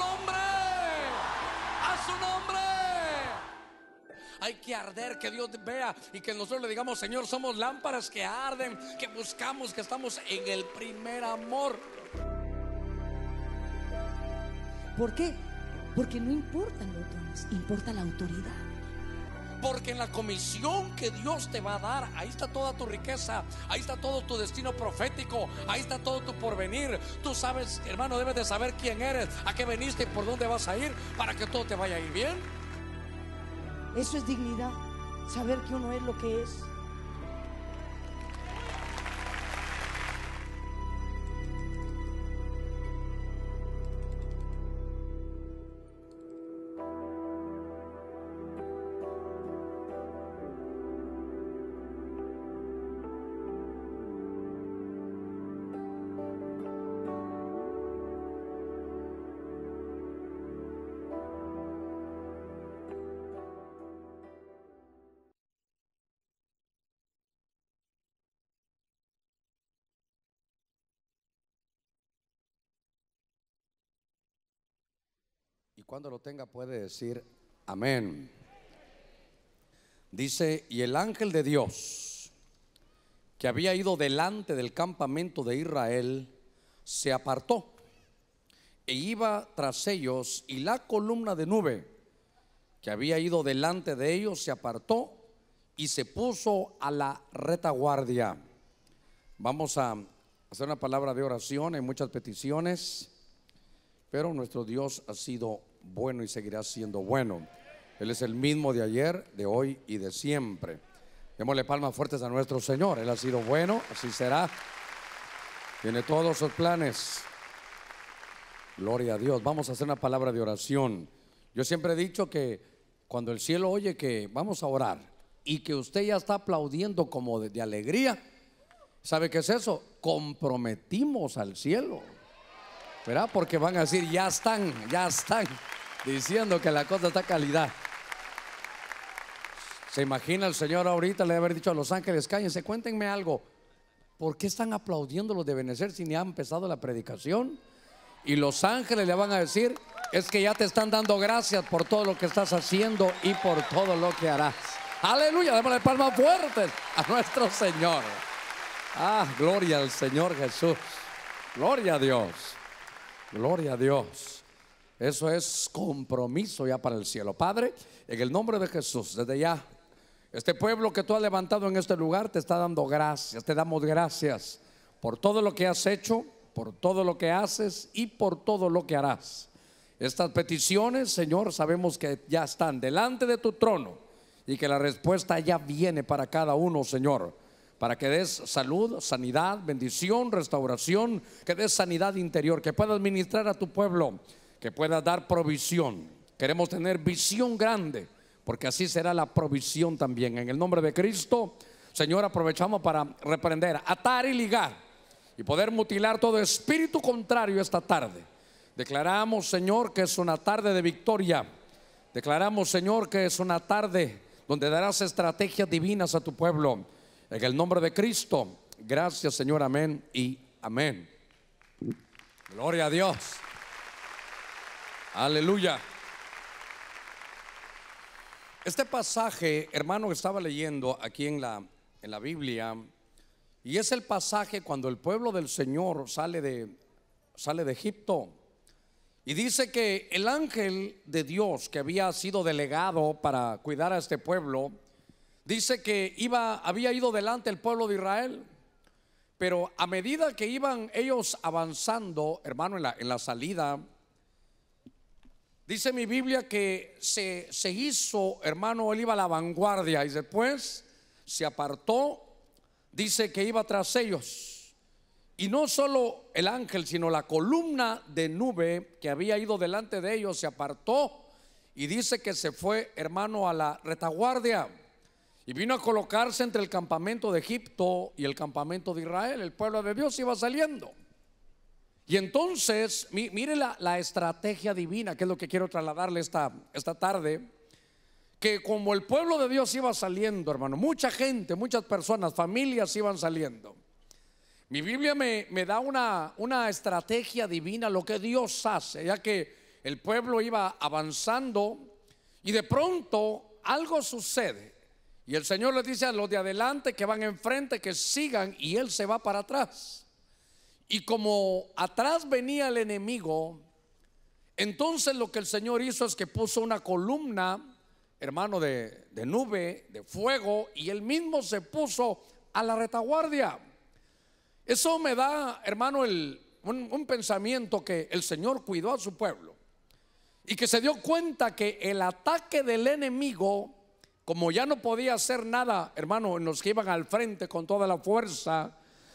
nombre, a su nombre. Hay que arder, que Dios vea y que nosotros le digamos, Señor, somos lámparas que arden, que buscamos, que estamos en el primer amor. ¿Por qué? Porque no importan los dones, importa la autoridad. Porque en la comisión que Dios te va a dar, ahí está toda tu riqueza, ahí está todo tu destino profético, ahí está todo tu porvenir. Tú sabes, hermano, debes de saber quién eres, a qué veniste y por dónde vas a ir para que todo te vaya a ir bien. Eso es dignidad, saber que uno es lo que es. Cuando lo tenga puede decir amén. Dice, y el ángel de Dios, que había ido delante del campamento de Israel, se apartó e iba tras ellos, y la columna de nube, que había ido delante de ellos, se apartó y se puso a la retaguardia. Vamos a hacer una palabra de oración, en muchas peticiones, pero nuestro Dios ha sido bueno y seguirá siendo bueno. Él es el mismo de ayer, de hoy y de siempre. Démosle palmas fuertes a nuestro Señor. Él ha sido bueno, así será. Tiene todos sus planes. Gloria a Dios. Vamos a hacer una palabra de oración. Yo siempre he dicho que cuando el cielo oye que vamos a orar y que usted ya está aplaudiendo como de, alegría, ¿sabe qué es eso? Comprometimos al cielo. Verá Porque van a decir, ya están, ya están diciendo que la cosa está calidad. ¿Se imagina el Señor ahorita le haber dicho a los ángeles, cállense, cuéntenme algo? ¿Por qué están aplaudiendo los de Benecer si ni han empezado la predicación? Y los ángeles le van a decir, es que ya te están dando gracias por todo lo que estás haciendo y por todo lo que harás. Aleluya, démosle palmas fuertes a nuestro Señor. Ah, gloria al Señor Jesús. Gloria a Dios. Gloria a Dios. Eso es compromiso ya para el cielo. Padre, en el nombre de Jesús, desde ya, este pueblo que tú has levantado en este lugar te está dando gracias, te damos gracias por todo lo que has hecho, por todo lo que haces y por todo lo que harás. Estas peticiones, Señor, sabemos que ya están delante de tu trono y que la respuesta ya viene para cada uno, Señor para que des salud, sanidad, bendición, restauración, que des sanidad interior, que puedas ministrar a tu pueblo, que puedas dar provisión. Queremos tener visión grande, porque así será la provisión también. En el nombre de Cristo, Señor, aprovechamos para reprender, atar y ligar y poder mutilar todo espíritu contrario esta tarde. Declaramos, Señor, que es una tarde de victoria. Declaramos, Señor, que es una tarde donde darás estrategias divinas a tu pueblo en el nombre de Cristo. Gracias Señor, amén y amén. Gloria a Dios. Aleluya. Este pasaje, hermano, estaba leyendo aquí en la, en la Biblia, y es el pasaje cuando el pueblo del Señor sale de, sale de Egipto. Y dice que el ángel de Dios que había sido delegado para cuidar a este pueblo, dice que iba, había ido delante el pueblo de Israel, pero a medida que iban ellos avanzando, hermano, en la, salida, dice mi Biblia que se, se hizo, hermano, él iba a la vanguardia y después se apartó, dice que iba tras ellos. Y no solo el ángel, sino la columna de nube que había ido delante de ellos se apartó y dice que se fue, hermano, a la retaguardia. Y vino a colocarse entre el campamento de Egipto y el campamento de Israel. El pueblo de Dios iba saliendo. Y entonces, mire la, estrategia divina, que es lo que quiero trasladarle esta, esta tarde. Que como el pueblo de Dios iba saliendo, hermano, mucha gente, muchas personas, familias iban saliendo. Mi Biblia me, da una, una estrategia divina, lo que Dios hace, ya que el pueblo iba avanzando y de pronto algo sucede. Y el Señor les dice a los de adelante que van enfrente que sigan y Él se va para atrás. Y como atrás venía el enemigo, entonces lo que el Señor hizo es que puso una columna, hermano, de, nube, de fuego, y Él mismo se puso a la retaguardia. Eso me da, hermano, un pensamiento que el Señor cuidó a su pueblo y que se dio cuenta que el ataque del enemigo como ya no podía hacer nada, hermano, los que iban al frente con toda la fuerza,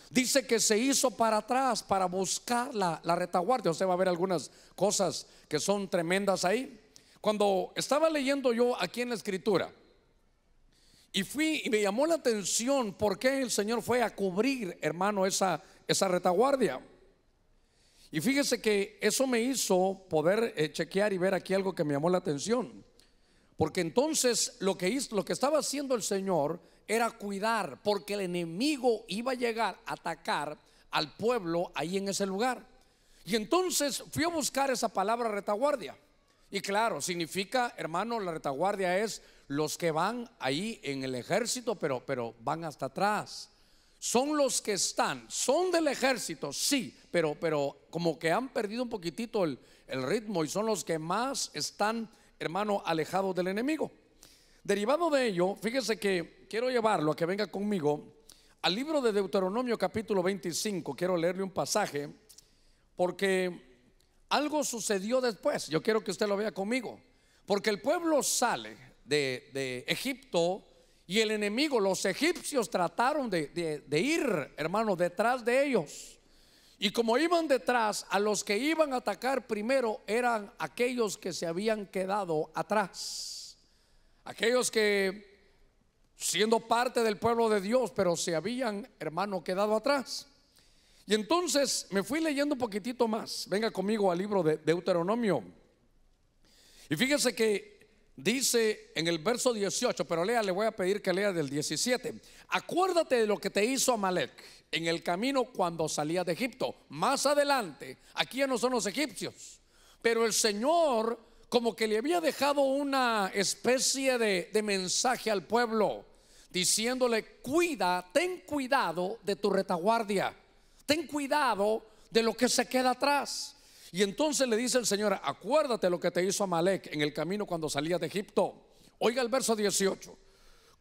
dice que se hizo para atrás para buscar la, la retaguardia. Usted va a ver algunas cosas que son tremendas ahí. Cuando estaba leyendo yo aquí en la escritura, y fui y me llamó la atención por qué el Señor fue a cubrir, hermano, esa, esa retaguardia. Y fíjese que eso me hizo poder eh, chequear y ver aquí algo que me llamó la atención. Porque entonces lo que, hizo, lo que estaba haciendo el Señor era cuidar, porque el enemigo iba a llegar a atacar al pueblo ahí en ese lugar. Y entonces fui a buscar esa palabra retaguardia. Y claro, significa, hermano, la retaguardia es los que van ahí en el ejército, pero, pero van hasta atrás. Son los que están, son del ejército, sí, pero, pero como que han perdido un poquitito el, el ritmo y son los que más están hermano, alejado del enemigo. Derivado de ello, fíjese que quiero llevarlo a que venga conmigo al libro de Deuteronomio capítulo 25. Quiero leerle un pasaje porque algo sucedió después. Yo quiero que usted lo vea conmigo. Porque el pueblo sale de, Egipto y el enemigo, los egipcios trataron de, de ir, hermano, detrás de ellos. Y como iban detrás, a los que iban a atacar primero eran aquellos que se habían quedado atrás. Aquellos que, siendo parte del pueblo de Dios, pero se habían, hermano, quedado atrás. Y entonces me fui leyendo un poquitito más. Venga conmigo al libro de Deuteronomio. Y fíjese que Dice en el verso 18, pero lea, le voy a pedir que lea del 17. Acuérdate de lo que te hizo Amalek en el camino cuando salía de Egipto. Más adelante, aquí ya no son los egipcios, pero el Señor como que le había dejado una especie de mensaje al pueblo, diciéndole, cuida, ten cuidado de tu retaguardia, ten cuidado de lo que se queda atrás. Y entonces le dice el Señor, acuérdate lo que te hizo Amalek en el camino cuando salías de Egipto. Oiga el verso 18.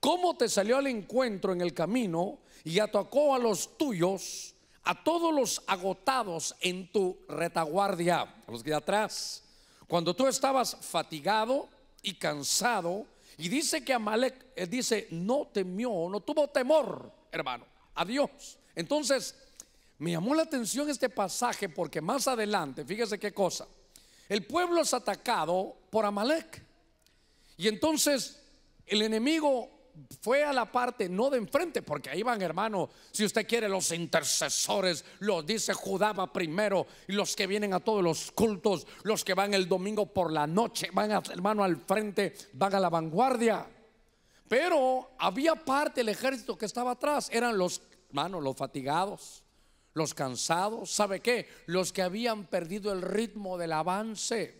¿Cómo te salió al encuentro en el camino y atacó a los tuyos, a todos los agotados en tu retaguardia, a los de atrás? Cuando tú estabas fatigado y cansado, y dice que Amalek, él eh, dice, no temió, no tuvo temor, hermano, a Dios. Entonces, me llamó la atención este pasaje porque más adelante, fíjese qué cosa, el pueblo es atacado por Amalek. Y entonces el enemigo fue a la parte, no de enfrente, porque ahí van, hermano, si usted quiere, los intercesores, los dice Judá primero, y los que vienen a todos los cultos, los que van el domingo por la noche, van, a, hermano, al frente, van a la vanguardia. Pero había parte del ejército que estaba atrás, eran los, hermano, los fatigados, los cansados, ¿sabe qué? Los que habían perdido el ritmo del avance.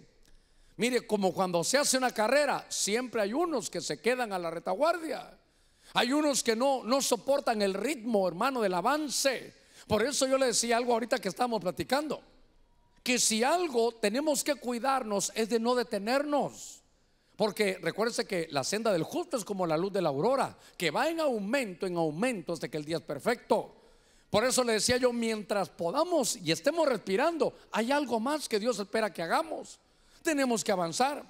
Mire, como cuando se hace una carrera, siempre hay unos que se quedan a la retaguardia. Hay unos que no, no soportan el ritmo, hermano, del avance. Por eso yo le decía algo ahorita que estamos platicando, que si algo tenemos que cuidarnos es de no detenernos. Porque recuérdese que la senda del justo es como la luz de la aurora, que va en aumento, en aumento hasta que el día es perfecto. Por eso le decía yo, mientras podamos y estemos respirando, hay algo más que Dios espera que hagamos. Tenemos que avanzar.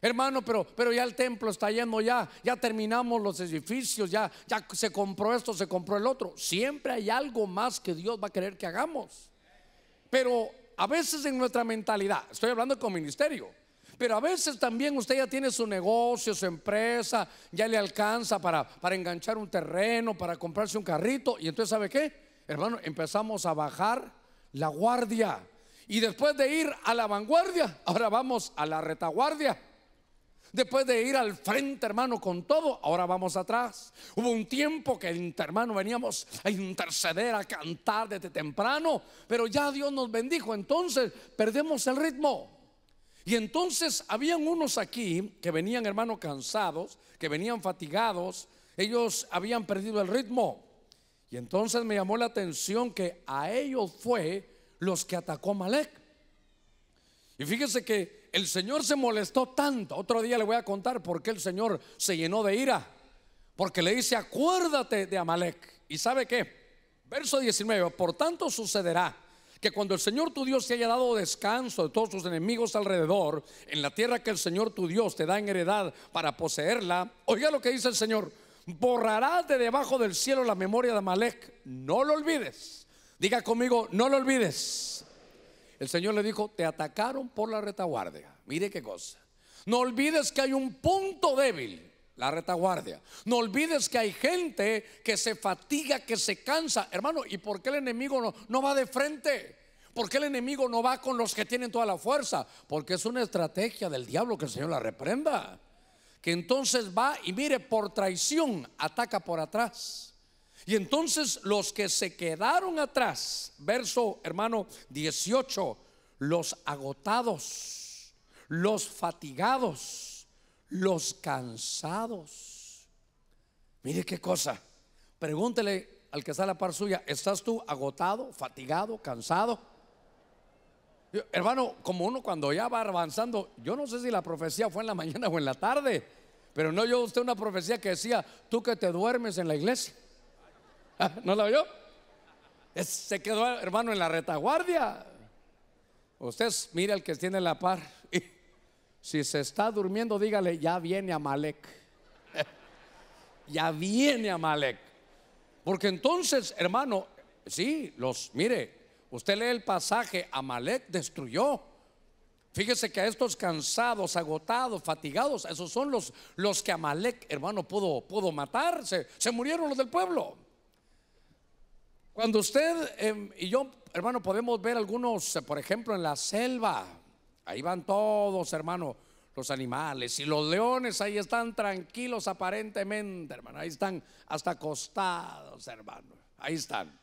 Hermano, pero, pero ya el templo está yendo ya, ya terminamos los edificios, ya, ya se compró esto, se compró el otro. Siempre hay algo más que Dios va a querer que hagamos. Pero a veces en nuestra mentalidad, estoy hablando con ministerio, pero a veces también usted ya tiene su negocio, su empresa, ya le alcanza para, para enganchar un terreno, para comprarse un carrito, y entonces ¿sabe qué? hermano, empezamos a bajar la guardia. Y después de ir a la vanguardia, ahora vamos a la retaguardia. Después de ir al frente, hermano, con todo, ahora vamos atrás. Hubo un tiempo que, hermano, veníamos a interceder, a cantar desde temprano, pero ya Dios nos bendijo, entonces perdemos el ritmo. Y entonces habían unos aquí que venían, hermano, cansados, que venían fatigados, ellos habían perdido el ritmo. Y entonces me llamó la atención que a ellos fue los que atacó Malek. Y fíjese que el Señor se molestó tanto. Otro día le voy a contar por qué el Señor se llenó de ira. Porque le dice, acuérdate de Amalek. ¿Y sabe qué? Verso 19, por tanto sucederá que cuando el Señor tu Dios Se haya dado descanso de todos sus enemigos alrededor, en la tierra que el Señor tu Dios te da en heredad para poseerla, oiga lo que dice el Señor, borrarás de debajo del cielo la memoria de Amalek. No lo olvides. Diga conmigo, no lo olvides. El Señor le dijo, te atacaron por la retaguardia. Mire qué cosa. No olvides que hay un punto débil, la retaguardia. No olvides que hay gente que se fatiga, que se cansa. Hermano, ¿y por qué el enemigo no, no va de frente? ¿Por qué el enemigo no va con los que tienen toda la fuerza? Porque es una estrategia del diablo que el Señor la reprenda que entonces va y mire, por traición ataca por atrás. Y entonces los que se quedaron atrás, verso hermano 18, los agotados, los fatigados, los cansados. Mire qué cosa. Pregúntele al que está a la par suya, ¿estás tú agotado, fatigado, cansado? hermano, como uno cuando ya va avanzando, yo no sé si la profecía fue en la mañana o en la tarde, pero no oyó usted una profecía que decía, tú que te duermes en la iglesia. ¿No la oyó? se quedó, hermano, en la retaguardia. Usted mire al que tiene la par. Y si se está durmiendo, dígale, ya viene Amalek. ya viene Amalek. Porque entonces, hermano, sí, los, mire, Usted lee el pasaje, Amalek destruyó. Fíjese que a estos cansados, agotados, fatigados, esos son los, los que Amalek, hermano, pudo, pudo matar. Se, murieron los del pueblo. Cuando usted em, y yo, hermano, podemos ver algunos, por ejemplo, en la selva, ahí van todos, hermano, los animales y los leones ahí están tranquilos aparentemente, hermano, ahí están hasta acostados, hermano, ahí están.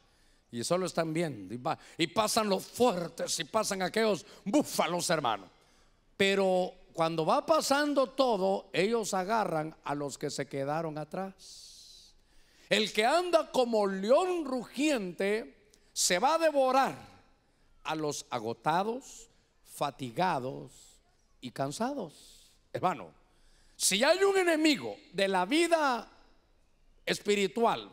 Y solo están viendo. Y, pasan los fuertes y pasan aquellos búfalos, hermano. Pero cuando va pasando todo, ellos agarran a los que se quedaron atrás. El que anda como león rugiente se va a devorar a los agotados, fatigados y cansados. Hermano, si hay un enemigo de la vida espiritual,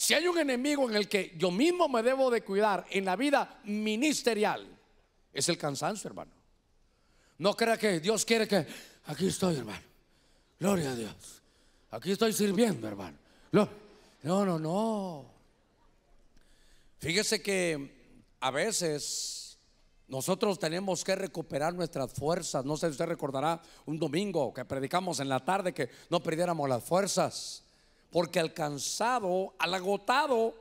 si hay un enemigo en el que yo mismo me debo de cuidar en la vida ministerial, es el cansancio, hermano. No crea que Dios quiere que, aquí estoy, hermano. Gloria a Dios. Aquí estoy sirviendo, hermano. No, no, no. Fíjese que a veces nosotros tenemos que recuperar nuestras fuerzas. No sé si usted recordará un domingo que predicamos en la tarde que no perdiéramos las fuerzas porque al cansado, al agotado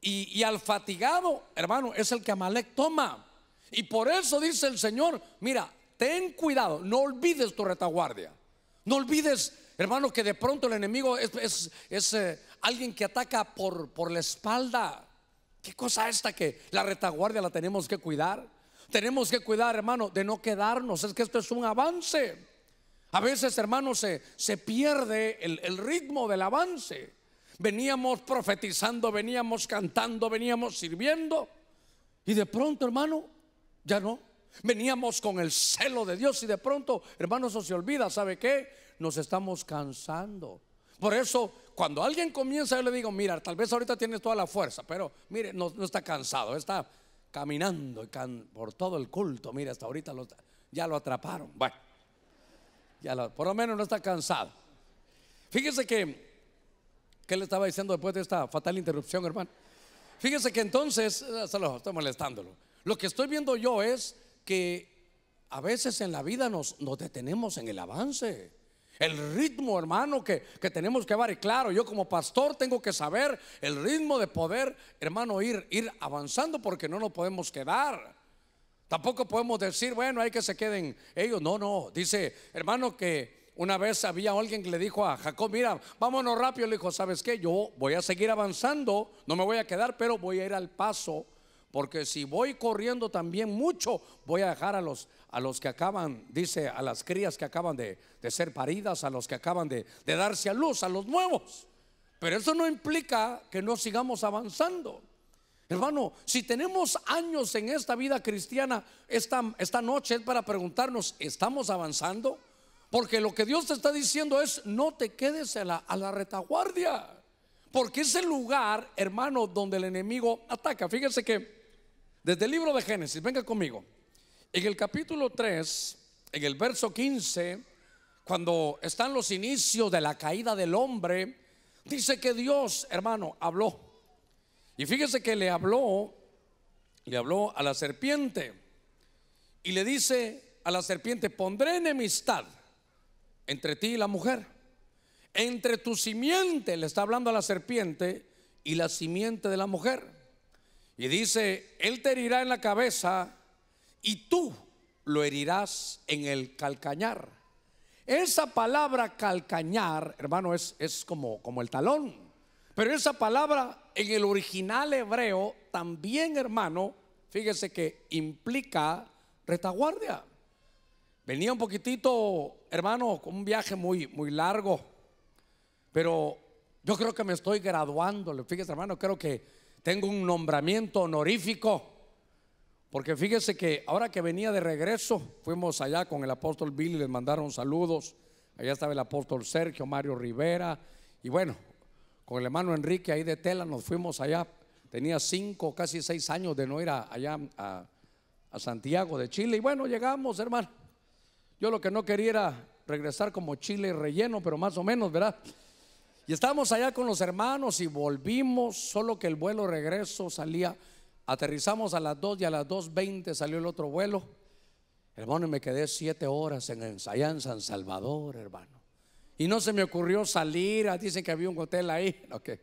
y, al fatigado, hermano, es el que Amalek toma. Y por eso dice el Señor, mira, ten cuidado, no olvides tu retaguardia. No olvides, hermano, que de pronto el enemigo es, eh, alguien que ataca por, por la espalda. ¿Qué cosa esta que la retaguardia la tenemos que cuidar? Tenemos que cuidar, hermano, de no quedarnos. Es que esto es un avance. A veces, hermanos, se, pierde el, ritmo del avance. Veníamos profetizando, veníamos cantando, veníamos sirviendo. Y de pronto, hermano, ya no. Veníamos con el celo de Dios y de pronto, hermano, eso se olvida. ¿Sabe qué? Nos estamos cansando. Por eso, cuando alguien comienza, yo le digo, mira, tal vez ahorita tienes toda la fuerza, pero mire, no, está cansado, está caminando por todo el culto. Mira, hasta ahorita ya lo atraparon. Bueno por lo menos no está cansado, Fíjese que, ¿qué le estaba diciendo después de esta fatal interrupción, hermano? Fíjese que entonces, eh, se lo estoy molestándolo. Lo que estoy viendo yo es que a veces en la vida nos, detenemos en el avance. El ritmo, hermano, que, tenemos que dar Y claro, yo como pastor tengo que saber el ritmo de poder, hermano, ir, ir avanzando porque no nos podemos quedar. Tampoco podemos decir, bueno, hay que se queden ellos. No, no. Dice, hermano, que una vez había alguien que le dijo a Jacob, mira, vámonos rápido. Le dijo, ¿sabes qué? Yo voy a seguir avanzando, no me voy a quedar, pero voy a ir al paso. Porque si voy corriendo también mucho, voy a dejar a los, a los que acaban, dice, a las crías que acaban de, ser paridas, a los que acaban de, de darse a luz, a los nuevos. Pero eso no implica que no sigamos avanzando. Hermano, si tenemos años en esta vida cristiana, esta, esta noche es para preguntarnos, ¿estamos avanzando? Porque lo que Dios te está diciendo es, no te quedes a la, a la retaguardia. Porque es el lugar, hermano, donde el enemigo ataca. fíjese que desde el libro de Génesis, venga conmigo. En el capítulo 3, en el verso 15, cuando están los inicios de la caída del hombre, dice que Dios, hermano, habló. Y fíjese que le habló, le habló a la serpiente y le dice a la serpiente, pondré enemistad entre ti y la mujer, entre tu simiente, le está hablando a la serpiente, y la simiente de la mujer. Y dice, él te herirá en la cabeza y tú lo herirás en el calcañar. Esa palabra calcañar, hermano, es, es como, como el talón. Pero esa palabra en el original hebreo también, hermano, fíjese que implica retaguardia. Venía un poquitito, hermano, con un viaje muy, muy largo, pero yo creo que me estoy graduando. Fíjese, hermano, creo que tengo un nombramiento honorífico. Porque fíjese que ahora que venía de regreso, fuimos allá con el apóstol Billy, les mandaron saludos. Allá estaba el apóstol Sergio, Mario Rivera. Y bueno, con el hermano Enrique ahí de Tela, nos fuimos allá. Tenía cinco, casi seis años de no ir allá a, Santiago de Chile. Y bueno, llegamos, hermano. Yo lo que no quería era regresar como chile relleno, pero más o menos, ¿verdad? Y estábamos allá con los hermanos y volvimos, solo que el vuelo regreso salía, aterrizamos a las 2 y a las 2.20 salió el otro vuelo. Hermano, y me quedé siete horas en, allá en San Salvador, hermano. Y no se me ocurrió salir, ah, dicen que había un hotel ahí. Okay.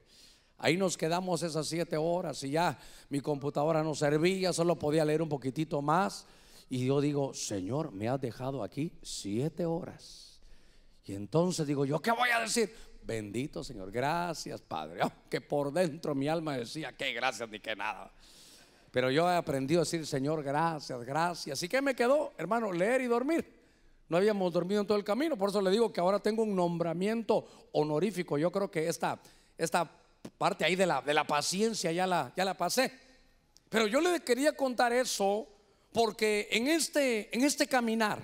Ahí nos quedamos esas siete horas y ya mi computadora no servía, solo podía leer un poquitito más. Y yo digo, Señor, me has dejado aquí siete horas. Y entonces digo yo, ¿qué voy a decir? Bendito Señor, gracias Padre. Aunque oh, por dentro mi alma decía, que gracias ni que nada. Pero yo he aprendido a decir, Señor, gracias, gracias. ¿Y qué me quedó, hermano? Leer y dormir. No habíamos dormido en todo el camino. Por eso le digo que ahora tengo un nombramiento honorífico. Yo creo que esta, esta parte ahí de la, de la paciencia ya la, ya la pasé. Pero yo le quería contar eso porque en este, en este caminar,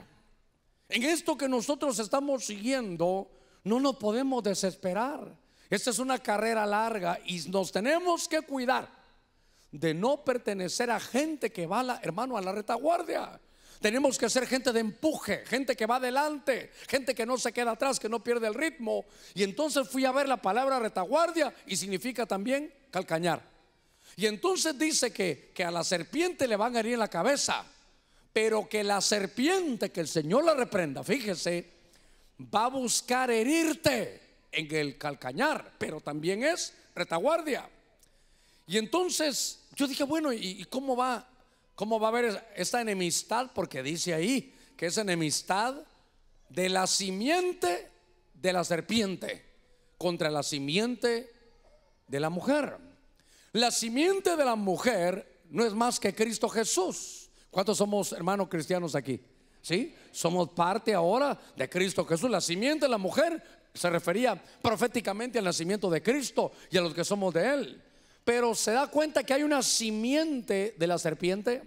en esto que nosotros estamos siguiendo, no nos podemos desesperar. Esta es una carrera larga y nos tenemos que cuidar de no pertenecer a gente que va, la, hermano, a la retaguardia. Tenemos que ser gente de empuje, gente que va adelante, gente que no se queda atrás, que no pierde el ritmo. Y entonces fui a ver la palabra retaguardia y significa también calcañar. Y entonces dice que, que a la serpiente le van a herir en la cabeza, pero que la serpiente, que el Señor la reprenda, fíjese, va a buscar herirte en el calcañar, pero también es retaguardia. Y entonces yo dije, bueno, ¿y, cómo va ¿Cómo va a haber esta enemistad? Porque dice ahí que es enemistad de la simiente de la serpiente contra la simiente de la mujer. La simiente de la mujer no es más que Cristo Jesús. ¿Cuántos somos hermanos cristianos aquí? ¿Sí? Somos parte ahora de Cristo Jesús. La simiente de la mujer se refería proféticamente al nacimiento de Cristo y a los que somos de Él pero se da cuenta que hay una simiente de la serpiente.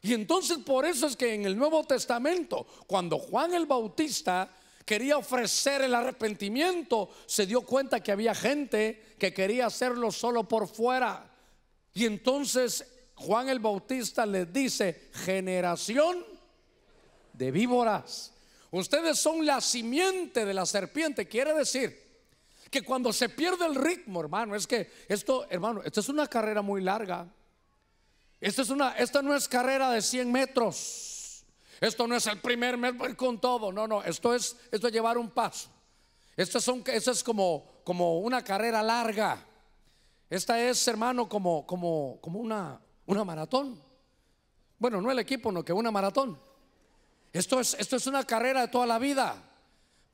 Y entonces por eso es que en el Nuevo Testamento, cuando Juan el Bautista quería ofrecer el arrepentimiento, se dio cuenta que había gente que quería hacerlo solo por fuera. Y entonces Juan el Bautista le dice, generación de víboras, ustedes son la simiente de la serpiente, quiere decir que cuando se pierde el ritmo, hermano, es que esto, hermano, esta es una carrera muy larga. Esto es una, esta no es carrera de 100 metros. Esto no es el primer mes con todo. No, no, esto es, esto es llevar un paso. Esto, son, eso es como, como una carrera larga. Esta es, hermano, como, como, como una, una maratón. Bueno, no el equipo, no que una maratón. Esto es, esto es una carrera de toda la vida.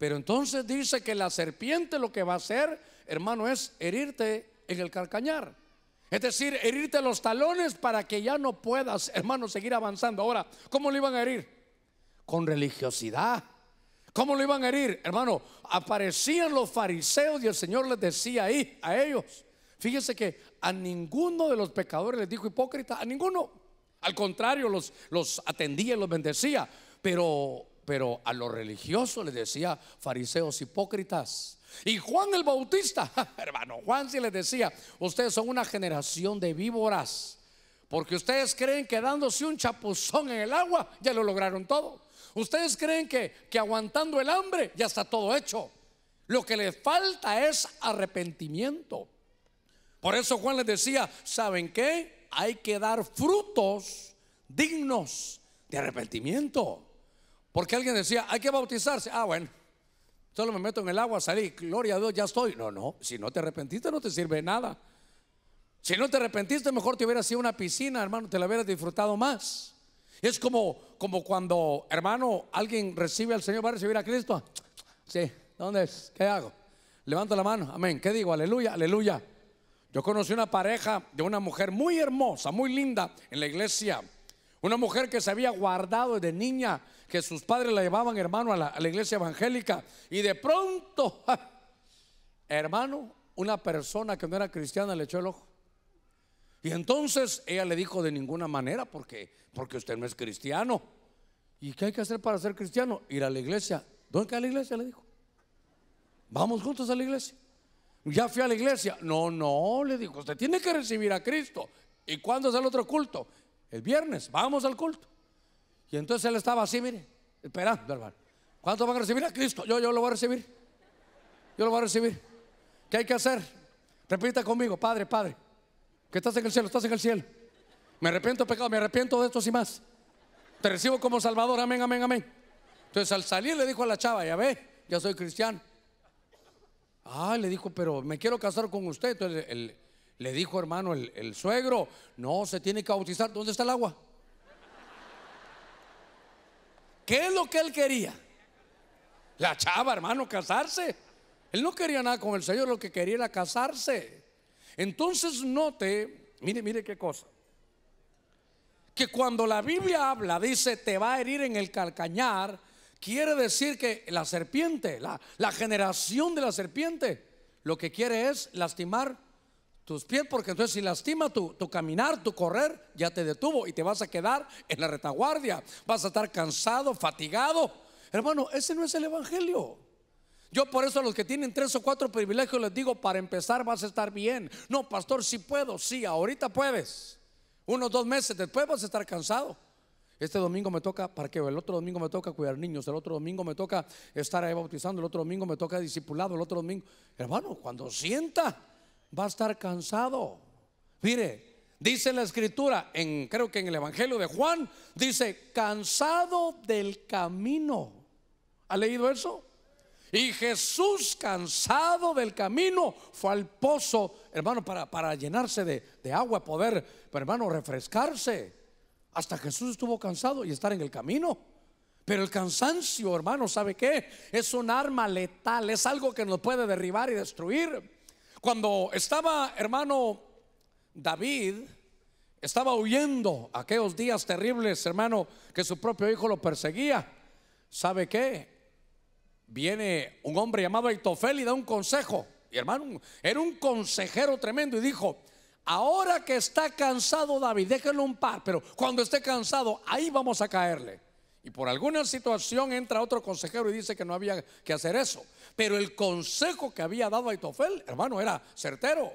Pero entonces dice que la serpiente lo que va a hacer, hermano, es herirte en el carcañar. Es decir, herirte los talones para que ya no puedas, hermano, seguir avanzando. Ahora, ¿cómo lo iban a herir? Con religiosidad. ¿Cómo lo iban a herir? Hermano, aparecían los fariseos y el Señor les decía ahí a ellos. Fíjese que a ninguno de los pecadores les dijo hipócrita, a ninguno. Al contrario, los, los atendía y los bendecía. Pero pero a los religiosos les decía fariseos hipócritas. Y Juan el Bautista, hermano, Juan sí les decía, ustedes son una generación de víboras, porque ustedes creen que dándose un chapuzón en el agua ya lo lograron todo. Ustedes creen que, que aguantando el hambre ya está todo hecho. Lo que les falta es arrepentimiento. Por eso Juan les decía, ¿saben qué? Hay que dar frutos dignos de arrepentimiento. Porque alguien decía, hay que bautizarse. Ah, bueno, solo me meto en el agua, salí, gloria a Dios, ya estoy. No, no, si no te arrepentiste no te sirve nada. Si no te arrepentiste, mejor te hubiera sido una piscina, hermano, te la hubieras disfrutado más. Es como, como cuando, hermano, alguien recibe al Señor, va a recibir a Cristo. Sí, ¿dónde es? ¿Qué hago? Levanto la mano, amén. ¿Qué digo? Aleluya, aleluya. Yo conocí una pareja de una mujer muy hermosa, muy linda en la iglesia. Una mujer que se había guardado desde niña que sus padres la llevaban, hermano, a la, iglesia evangélica. Y de pronto, hermano, una persona que no era cristiana le echó el ojo. Y entonces ella le dijo de ninguna manera, porque, porque usted no es cristiano. ¿Y qué hay que hacer para ser cristiano? Ir a la iglesia. ¿Dónde queda la iglesia? Le dijo. Vamos juntos a la iglesia. Ya fui a la iglesia. No, no, le dijo, usted tiene que recibir a Cristo. ¿Y cuándo es el otro culto? El viernes, vamos al culto. Y entonces él estaba así, mire, esperando, hermano. ¿Cuántos van a recibir a Cristo? Yo, yo lo voy a recibir. Yo lo voy a recibir. ¿Qué hay que hacer? Repita conmigo, Padre, Padre, que estás en el cielo, estás en el cielo. Me arrepiento de pecado, me arrepiento de esto y más. Te recibo como Salvador, amén, amén, amén. Entonces al salir le dijo a la chava, ya ve, ya soy cristiano. Ah, le dijo, pero me quiero casar con usted. Entonces le dijo, hermano, el, el suegro, no, se tiene que bautizar. ¿Dónde está el agua? ¿Qué es lo que él quería? La chava, hermano, casarse. Él no quería nada con el Señor, lo que quería era casarse. Entonces note, mire, mire qué cosa. Que cuando la Biblia habla, dice, te va a herir en el calcañar, quiere decir que la serpiente, la, la generación de la serpiente, lo que quiere es lastimar tus pies, porque entonces si lastima tu, caminar, tu correr, ya te detuvo y te vas a quedar en la retaguardia. Vas a estar cansado, fatigado. Hermano, ese no es el Evangelio. Yo por eso a los que tienen tres o cuatro privilegios les digo, para empezar vas a estar bien. No, pastor, si puedo, sí, ahorita puedes. Unos dos meses después vas a estar cansado. Este domingo me toca parqueo, el otro domingo me toca cuidar niños, el otro domingo me toca estar ahí bautizando, el otro domingo me toca discipulado, el otro domingo. Hermano, cuando sienta, va a estar cansado. Mire, dice la escritura, en, creo que en el Evangelio de Juan, dice, cansado del camino. ¿Ha leído eso? Y Jesús, cansado del camino, fue al pozo, hermano, para, para llenarse de, de, agua, poder, hermano, refrescarse. Hasta Jesús estuvo cansado y estar en el camino. Pero el cansancio, hermano, ¿sabe qué? Es un arma letal, es algo que nos puede derribar y destruir. Cuando estaba, hermano, David, estaba huyendo aquellos días terribles, hermano, que su propio hijo lo perseguía. ¿Sabe qué? Viene un hombre llamado Aitofel y da un consejo. Y hermano, era un consejero tremendo y dijo, ahora que está cansado David, déjenlo un par, pero cuando esté cansado, ahí vamos a caerle. Y por alguna situación entra otro consejero y dice que no había que hacer eso. Pero el consejo que había dado a Aitofel, hermano, era certero.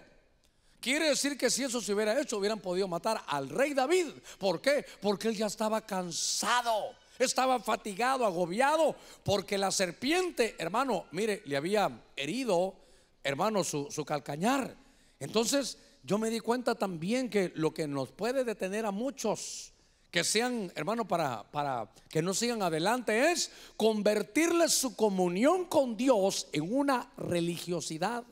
Quiere decir que si eso se hubiera hecho, hubieran podido matar al rey David. ¿Por qué? Porque él ya estaba cansado, estaba fatigado, agobiado, porque la serpiente, hermano, mire, le había herido, hermano, su, su calcañar. Entonces, yo me di cuenta también que lo que nos puede detener a muchos que sean, hermano, para, para que no sigan adelante, es convertirle su comunión con Dios en una religiosidad.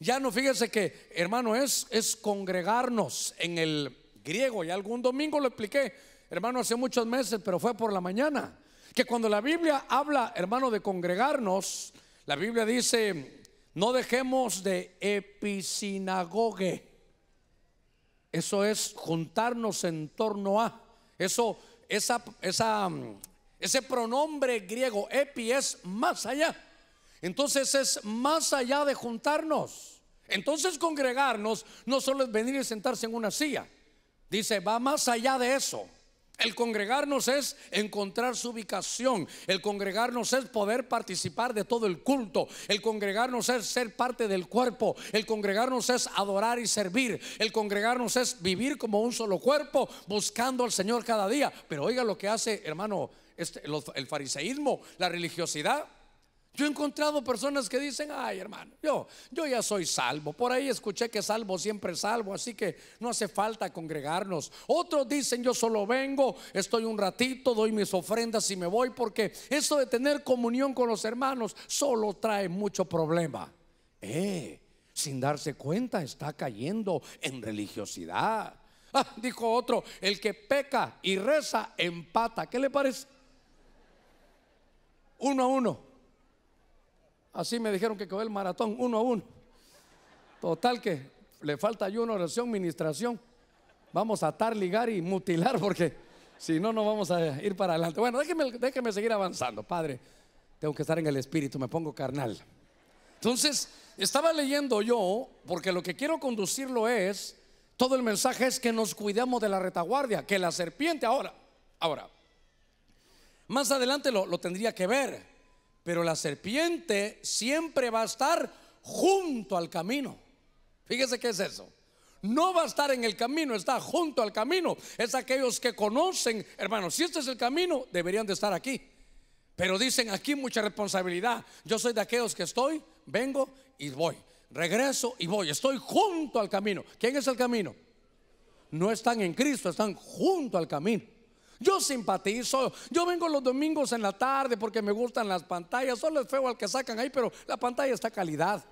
Ya no, fíjese que, hermano, es, es congregarnos en el griego. Y algún domingo lo expliqué, hermano, hace muchos meses, pero fue por la mañana. Que cuando la Biblia habla, hermano, de congregarnos, la Biblia dice, no dejemos de episinagoge eso es juntarnos en torno a. Eso, esa, esa, mm, ese pronombre griego epi es más allá. Entonces es más allá de juntarnos. Entonces congregarnos no solo es venir y sentarse en una silla. Dice, va más allá de eso. El congregarnos es encontrar su ubicación. El congregarnos es poder participar de todo el culto. El congregarnos es ser parte del cuerpo. El congregarnos es adorar y servir. El congregarnos es vivir como un solo cuerpo, buscando al Señor cada día. Pero oiga lo que hace, hermano, este, el fariseísmo, la religiosidad. Yo he encontrado personas que dicen, ay hermano, yo, yo ya soy salvo. Por ahí escuché que salvo siempre salvo, así que no hace falta congregarnos. Otros dicen, yo solo vengo, estoy un ratito, doy mis ofrendas y me voy, porque eso de tener comunión con los hermanos solo trae mucho problema. Eh, sin darse cuenta está cayendo en religiosidad. Ah, dijo otro, el que peca y reza empata. ¿Qué le parece? Uno a uno. Así me dijeron que quedó el maratón uno a uno. Total que le falta yo una oración, ministración. Vamos a atar, ligar y mutilar porque si no, no vamos a ir para adelante. Bueno, déjeme, seguir avanzando, Padre. Tengo que estar en el espíritu, me pongo carnal. Entonces, estaba leyendo yo, porque lo que quiero conducirlo es, todo el mensaje es que nos cuidamos de la retaguardia, que la serpiente ahora, ahora, más adelante lo, lo tendría que ver. Pero la serpiente siempre va a estar junto al camino. Fíjese qué es eso. No va a estar en el camino, está junto al camino. Es aquellos que conocen, hermanos, si este es el camino, deberían de estar aquí. Pero dicen aquí mucha responsabilidad. Yo soy de aquellos que estoy, vengo y voy. Regreso y voy. Estoy junto al camino. ¿Quién es el camino? No están en Cristo, están junto al camino. Yo simpatizo. Yo vengo los domingos en la tarde porque me gustan las pantallas. Solo es feo al que sacan ahí, pero la pantalla está calidad.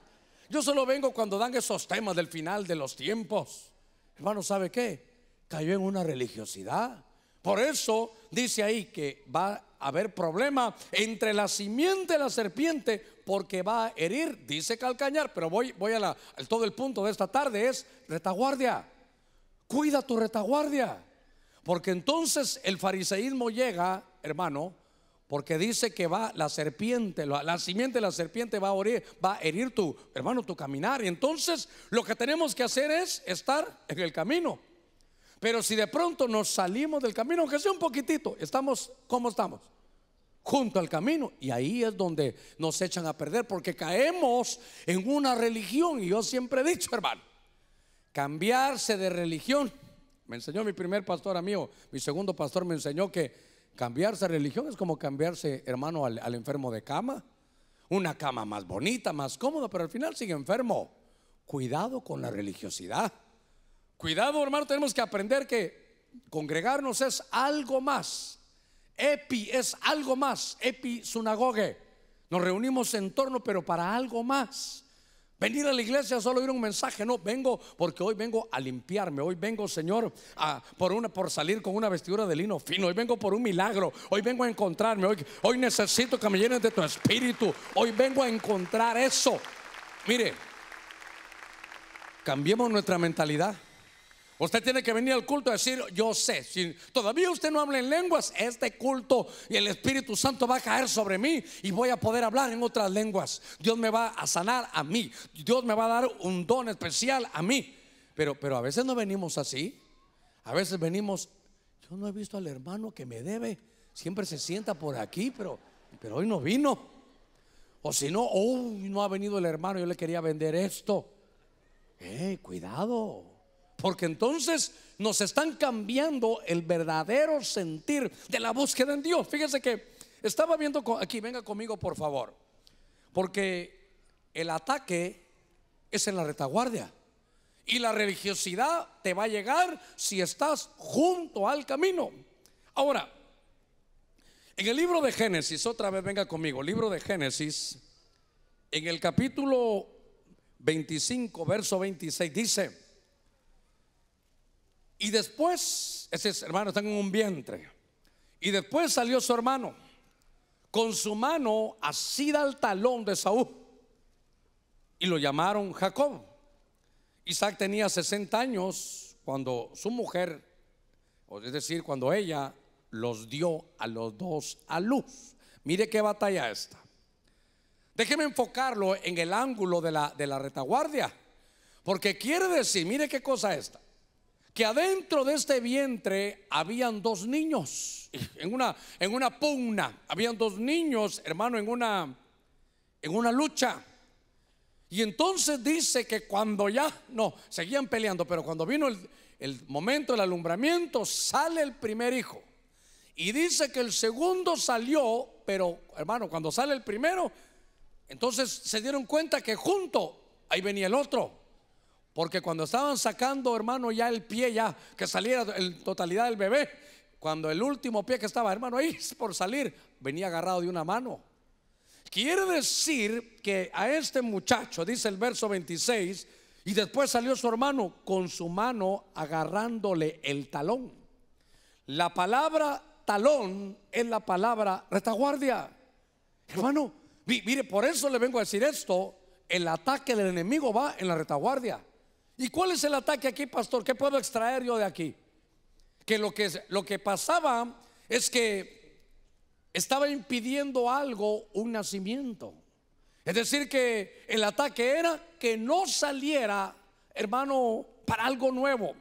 Yo solo vengo cuando dan esos temas del final de los tiempos. Hermano, ¿sabe qué? Cayó en una religiosidad. Por eso dice ahí que va a haber problema entre la simiente y la serpiente porque va a herir, dice calcañar, pero voy, voy a la, todo el punto de esta tarde es retaguardia. Cuida tu retaguardia. Porque entonces el fariseísmo llega, hermano, porque dice que va la serpiente, la, simiente de la serpiente va a, va a herir tu, hermano, tu caminar. Y entonces lo que tenemos que hacer es estar en el camino. Pero si de pronto nos salimos del camino, aunque sea un poquitito, estamos, como estamos? junto al camino. Y ahí es donde nos echan a perder, porque caemos en una religión. Y yo siempre he dicho, hermano, cambiarse de religión me enseñó mi primer pastor amigo, mi segundo pastor me enseñó que cambiarse religión es como cambiarse, hermano, al, enfermo de cama. Una cama más bonita, más cómoda, pero al final sigue enfermo. Cuidado con la religiosidad. Cuidado, hermano, tenemos que aprender que congregarnos es algo más. Epi es algo más. Epi sunagoge. Nos reunimos en torno, pero para algo más. Venir a la iglesia solo oír un mensaje, no, vengo porque hoy vengo a limpiarme, hoy vengo, Señor, por, una, por salir con una vestidura de lino fino, hoy vengo por un milagro, hoy vengo a encontrarme, hoy, hoy necesito que me llenes de tu espíritu, hoy vengo a encontrar eso. Mire, cambiemos nuestra mentalidad. Usted tiene que venir al culto a decir, yo sé, si todavía usted no habla en lenguas, este culto y el Espíritu Santo va a caer sobre mí y voy a poder hablar en otras lenguas. Dios me va a sanar a mí. Dios me va a dar un don especial a mí. Pero, pero a veces no venimos así. A veces venimos, yo no he visto al hermano que me debe. Siempre se sienta por aquí, pero, pero hoy no vino. O si no, oh, no ha venido el hermano, yo le quería vender esto. Eh, cuidado, porque entonces nos están cambiando el verdadero sentir de la búsqueda en Dios. Fíjese que estaba viendo aquí, venga conmigo por favor. Porque el ataque es en la retaguardia. Y la religiosidad te va a llegar si estás junto al camino. Ahora, en el libro de Génesis, otra vez venga conmigo, libro de Génesis, en el capítulo 25, verso 26, dice, y después, ese hermano están en un vientre. Y después salió su hermano con su mano asida al talón de Saúl. Y lo llamaron Jacob. Isaac tenía 60 años cuando su mujer, es decir, cuando ella los dio a los dos a luz. Mire qué batalla esta. Déjeme enfocarlo en el ángulo de la, de la retaguardia. Porque quiere decir, mire qué cosa esta que adentro de este vientre habían dos niños, en una, en una pugna, habían dos niños, hermano, en una, en una lucha. Y entonces dice que cuando ya, no, seguían peleando, pero cuando vino el, el momento del alumbramiento, sale el primer hijo. Y dice que el segundo salió, pero hermano, cuando sale el primero, entonces se dieron cuenta que junto, ahí venía el otro. Porque cuando estaban sacando, hermano, ya el pie, ya que saliera en totalidad del bebé, cuando el último pie que estaba, hermano, ahí por salir, venía agarrado de una mano. Quiere decir que a este muchacho, dice el verso 26, y después salió su hermano con su mano agarrándole el talón. La palabra talón es la palabra retaguardia. Hermano, mire, por eso le vengo a decir esto, el ataque del enemigo va en la retaguardia. ¿Y cuál es el ataque aquí, pastor? ¿Qué puedo extraer yo de aquí? Que lo que, lo que pasaba es que estaba impidiendo algo, un nacimiento. Es decir, que el ataque era que no saliera, hermano, para algo nuevo.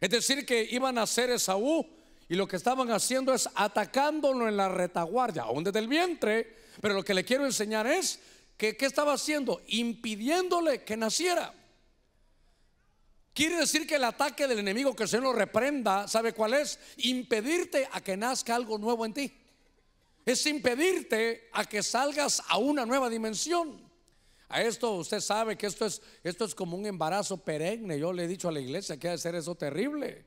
Es decir, que iban a ser Esaú y lo que estaban haciendo es atacándolo en la retaguardia, aún desde el vientre. Pero lo que le quiero enseñar es que, ¿qué estaba haciendo? Impidiéndole que naciera. Quiere decir que el ataque del enemigo, que el Señor lo reprenda, ¿sabe cuál es? Impedirte a que nazca algo nuevo en ti. Es impedirte a que salgas a una nueva dimensión. A esto usted sabe que esto es, esto es como un embarazo perenne. Yo le he dicho a la iglesia que ha de ser eso terrible.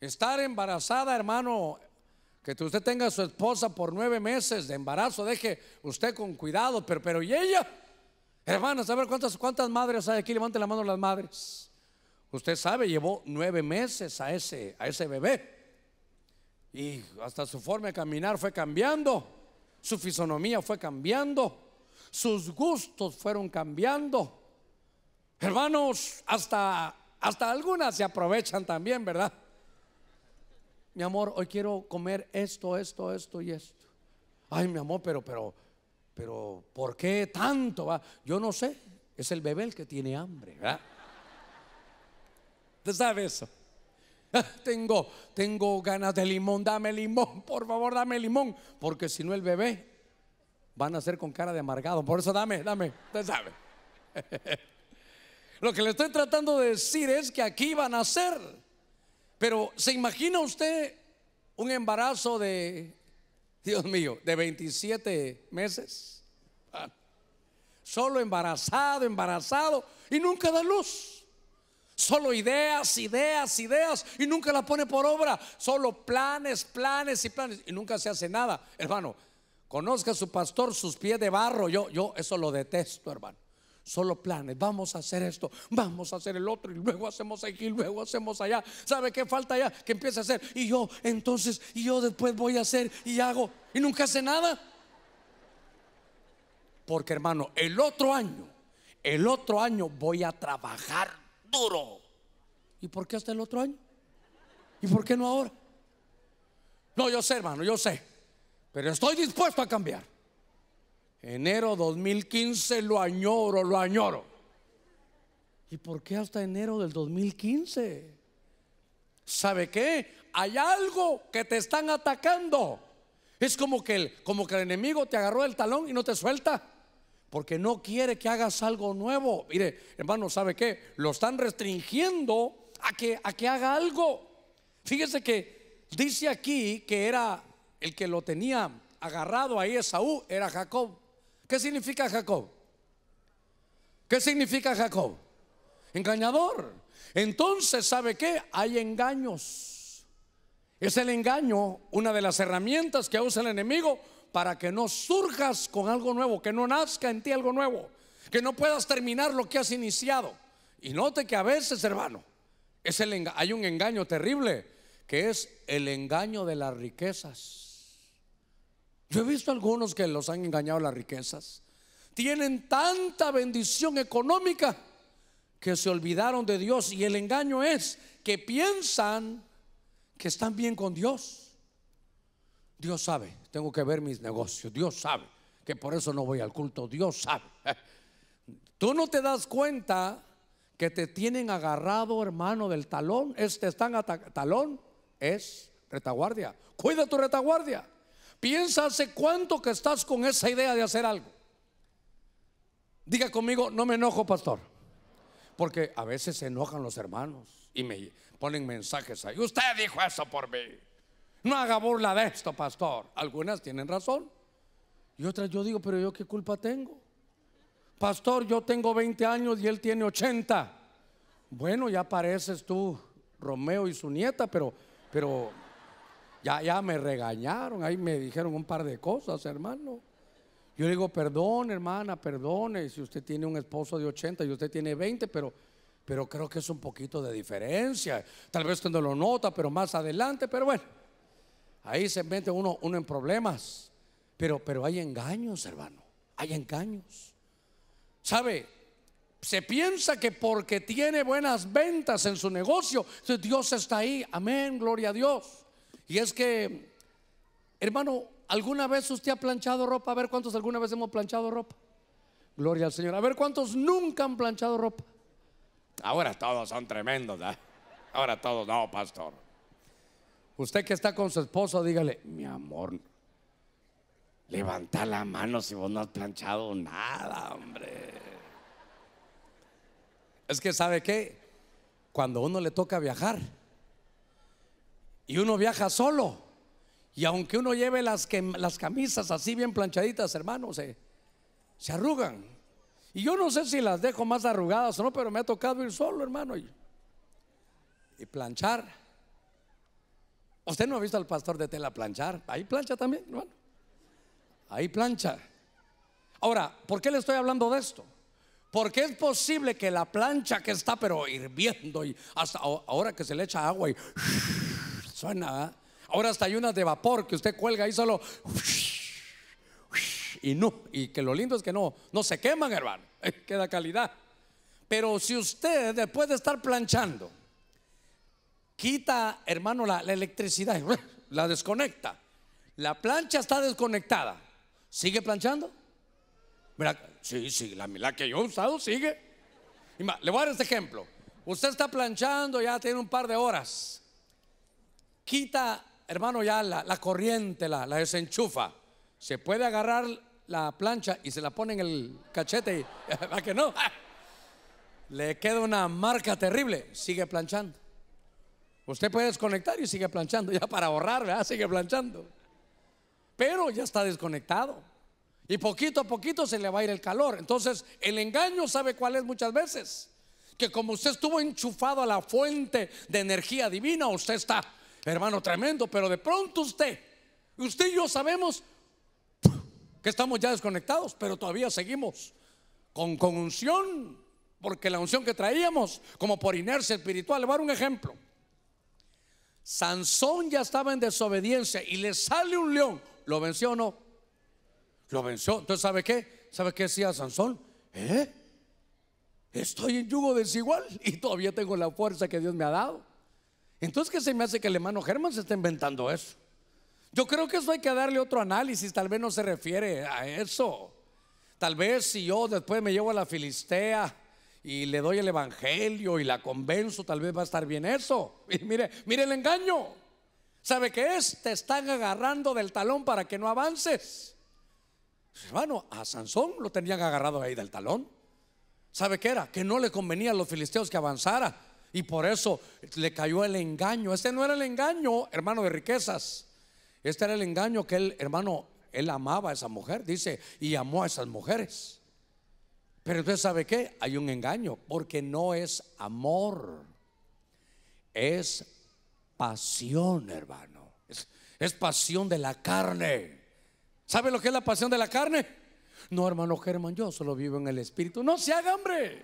Estar embarazada, hermano, que usted tenga su esposa por nueve meses de embarazo, deje usted con cuidado, pero, pero y ella, hermana, a cuántas, cuántas madres hay aquí, levante la mano las madres. Usted sabe, llevó nueve meses a ese, a ese bebé. Y hasta su forma de caminar fue cambiando, su fisonomía fue cambiando, sus gustos fueron cambiando. Hermanos, hasta, hasta algunas se aprovechan también, ¿verdad? Mi amor, hoy quiero comer esto, esto, esto y esto. Ay, mi amor, pero, pero, pero, ¿por qué tanto? Va? Yo no sé, es el bebé el que tiene hambre, ¿verdad? ¿Usted sabe eso? Ah, tengo, tengo ganas de limón, dame limón, por favor, dame limón, porque si no el bebé van a ser con cara de amargado. Por eso dame, dame, usted sabe. Lo que le estoy tratando de decir es que aquí van a ser. Pero ¿se imagina usted un embarazo de, Dios mío, de 27 meses? Ah, solo embarazado, embarazado y nunca da luz. Solo ideas, ideas, ideas y nunca la pone por obra. Solo planes, planes y planes y nunca se hace nada. Hermano, conozca a su pastor sus pies de barro. Yo, yo eso lo detesto, hermano. Solo planes, vamos a hacer esto, vamos a hacer el otro y luego hacemos aquí y luego hacemos allá. ¿Sabe qué falta allá? Que empiece a hacer. Y yo entonces, y yo después voy a hacer y hago. Y nunca hace nada. Porque hermano, el otro año, el otro año voy a trabajar ¿Y por qué hasta el otro año? ¿Y por qué no ahora? No, yo sé, hermano, yo sé. Pero estoy dispuesto a cambiar. Enero 2015 lo añoro, lo añoro. ¿Y por qué hasta enero del 2015? ¿Sabe qué? Hay algo que te están atacando. Es como que el, como que el enemigo te agarró el talón y no te suelta porque no quiere que hagas algo nuevo. Mire, hermano, ¿sabe qué? Lo están restringiendo a que, a que haga algo. Fíjese que dice aquí que era el que lo tenía agarrado ahí Esaú, era Jacob. ¿Qué significa Jacob? ¿Qué significa Jacob? Engañador. Entonces, ¿sabe qué? Hay engaños. Es el engaño, una de las herramientas que usa el enemigo para que no surjas con algo nuevo, que no nazca en ti algo nuevo, que no puedas terminar lo que has iniciado. Y note que a veces, hermano, es el, hay un engaño terrible, que es el engaño de las riquezas. Yo he visto algunos que los han engañado las riquezas. Tienen tanta bendición económica que se olvidaron de Dios. Y el engaño es que piensan que están bien con Dios. Dios sabe, tengo que ver mis negocios, Dios sabe que por eso no voy al culto, Dios sabe. Tú no te das cuenta que te tienen agarrado, hermano, del talón, este te están talón, es retaguardia. Cuida tu retaguardia. Piensa hace cuánto que estás con esa idea de hacer algo. Diga conmigo, no me enojo, pastor. Porque a veces se enojan los hermanos y me ponen mensajes ahí. Usted dijo eso por mí. No haga burla de esto, pastor. Algunas tienen razón. Y otras yo digo, pero yo qué culpa tengo. Pastor, yo tengo 20 años y él tiene 80. Bueno, ya pareces tú Romeo y su nieta, pero, pero ya, ya me regañaron, ahí me dijeron un par de cosas, hermano. Yo digo, perdón, hermana, perdone, si usted tiene un esposo de 80 y usted tiene 20, pero, pero creo que es un poquito de diferencia. Tal vez usted no lo nota, pero más adelante, pero bueno. Ahí se mete uno, en problemas. Pero, pero hay engaños, hermano. Hay engaños. ¿Sabe? Se piensa que porque tiene buenas ventas en su negocio, Dios está ahí. Amén, gloria a Dios. Y es que, hermano, ¿alguna vez usted ha planchado ropa? A ver cuántos alguna vez hemos planchado ropa. Gloria al Señor. A ver cuántos nunca han planchado ropa. Ahora todos son tremendos, ¿eh? Ahora todos, no, pastor. Usted que está con su esposo dígale, mi amor, levanta la mano si vos no has planchado nada, hombre. Es que sabe qué, cuando uno le toca viajar y uno viaja solo, y aunque uno lleve las, camisas así bien planchaditas, hermano, se, arrugan. Y yo no sé si las dejo más arrugadas o no, pero me ha tocado ir solo, hermano, y planchar. Usted no ha visto al pastor de tela planchar. Ahí plancha también, hermano. Ahí plancha. Ahora, ¿por qué le estoy hablando de esto? Porque es posible que la plancha que está pero hirviendo y hasta ahora que se le echa agua y suena. ¿ah? Ahora hasta hay unas de vapor que usted cuelga Y solo y no, y que lo lindo es que no, no se queman, hermano, queda calidad. Pero si usted después de estar planchando quita, hermano, la, electricidad, la desconecta. La plancha está desconectada. ¿Sigue planchando? Sí, sí, la, que yo he usado sigue. le voy a dar este ejemplo. Usted está planchando, ya tiene un par de horas. Quita, hermano, ya la, corriente, la, la, desenchufa. Se puede agarrar la plancha y se la pone en el cachete. Y, ¿A que no? Le queda una marca terrible. Sigue planchando. Usted puede desconectar y sigue planchando, ya para ahorrar, ¿verdad? Sigue planchando. Pero ya está desconectado. Y poquito a poquito se le va a ir el calor. Entonces, el engaño sabe cuál es muchas veces. Que como usted estuvo enchufado a la fuente de energía divina, usted está, hermano, tremendo, pero de pronto usted, usted y yo sabemos que estamos ya desconectados, pero todavía seguimos con, con unción, porque la unción que traíamos, como por inercia espiritual, le voy a dar un ejemplo. Sansón ya estaba en desobediencia y le sale un león. ¿Lo venció o no? Lo venció. Entonces, ¿sabe qué? ¿Sabe qué decía Sansón? ¿Eh? Estoy en yugo desigual y todavía tengo la fuerza que Dios me ha dado. Entonces, ¿qué se me hace que el hermano Germán se está inventando eso? Yo creo que eso hay que darle otro análisis, tal vez no se refiere a eso. Tal vez si yo después me llevo a la Filistea y le doy el evangelio y la convenzo, tal vez va a estar bien eso. Y mire, mire el engaño. ¿Sabe qué es? Te están agarrando del talón para que no avances. Hermano, a Sansón lo tenían agarrado ahí del talón. ¿Sabe qué era? Que no le convenía a los filisteos que avanzara. Y por eso le cayó el engaño. Este no era el engaño, hermano, de riquezas. Este era el engaño que él, hermano, él amaba a esa mujer, dice, y amó a esas mujeres. Pero usted sabe qué? Hay un engaño, porque no es amor, es pasión, hermano. Es, pasión de la carne. ¿Sabe lo que es la pasión de la carne? No, hermano Germán, yo solo vivo en el espíritu. No se haga hambre.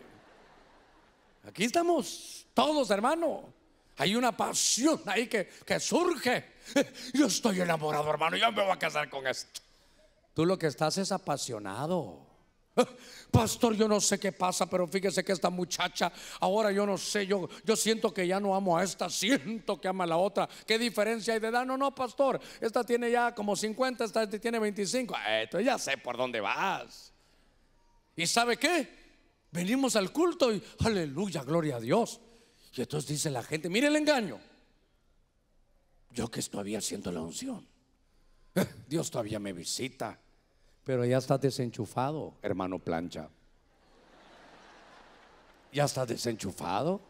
Aquí estamos todos, hermano. Hay una pasión ahí que, que surge. Yo estoy enamorado, hermano. Yo me voy a casar con esto. Tú lo que estás es apasionado. Pastor, yo no sé qué pasa, pero fíjese que esta muchacha, ahora yo no sé, yo, yo siento que ya no amo a esta, siento que ama a la otra. ¿Qué diferencia hay de edad? No, no, pastor, esta tiene ya como 50, esta tiene 25. Esto, eh, entonces ya sé por dónde vas. ¿Y sabe qué? Venimos al culto y aleluya, gloria a Dios. Y entonces dice la gente, mire el engaño. Yo que estoy haciendo la unción. Dios todavía me visita. Pero ya estás desenchufado, hermano plancha. Ya estás desenchufado.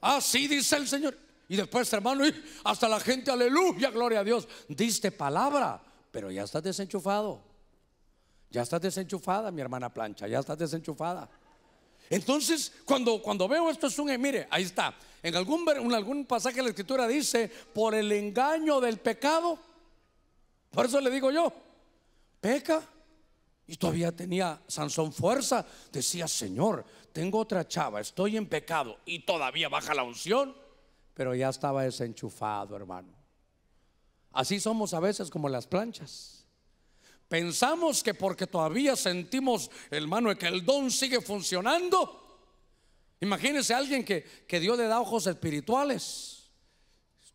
Así dice el Señor. Y después, hermano, hasta la gente, aleluya, gloria a Dios. Diste palabra, pero ya estás desenchufado. Ya estás desenchufada, mi hermana plancha, ya estás desenchufada. Entonces, cuando, cuando veo esto, es un, mire, ahí está. En algún, en algún pasaje de la Escritura dice, por el engaño del pecado, por eso le digo yo, peca. Y todavía tenía Sansón fuerza. Decía, Señor, tengo otra chava, estoy en pecado. Y todavía baja la unción. Pero ya estaba desenchufado, hermano. Así somos a veces como las planchas. Pensamos que porque todavía sentimos, hermano, que el don sigue funcionando. Imagínense a alguien que, que Dios le da ojos espirituales.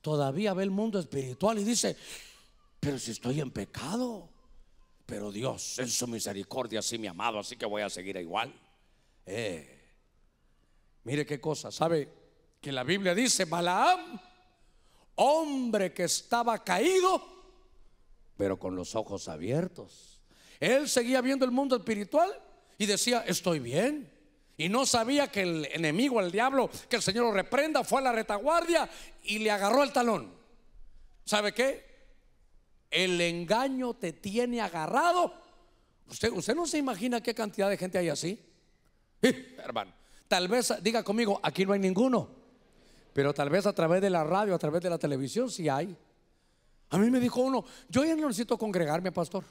Todavía ve el mundo espiritual y dice, pero si estoy en pecado, pero Dios en su misericordia sí mi amado, así que voy a seguir igual. Eh. mire qué cosa, ¿sabe? Que la Biblia dice, Balaam, hombre que estaba caído, pero con los ojos abiertos. Él seguía viendo el mundo espiritual y decía, estoy bien. Y no sabía que el enemigo, el diablo, que el Señor lo reprenda, fue a la retaguardia y le agarró el talón. ¿Sabe qué? el engaño te tiene agarrado. Usted, usted no se imagina qué cantidad de gente hay así. Hermano, tal vez diga conmigo, aquí no hay ninguno, pero tal vez a través de la radio, a través de la televisión, sí hay. A mí me dijo uno, yo ya no necesito congregarme, pastor.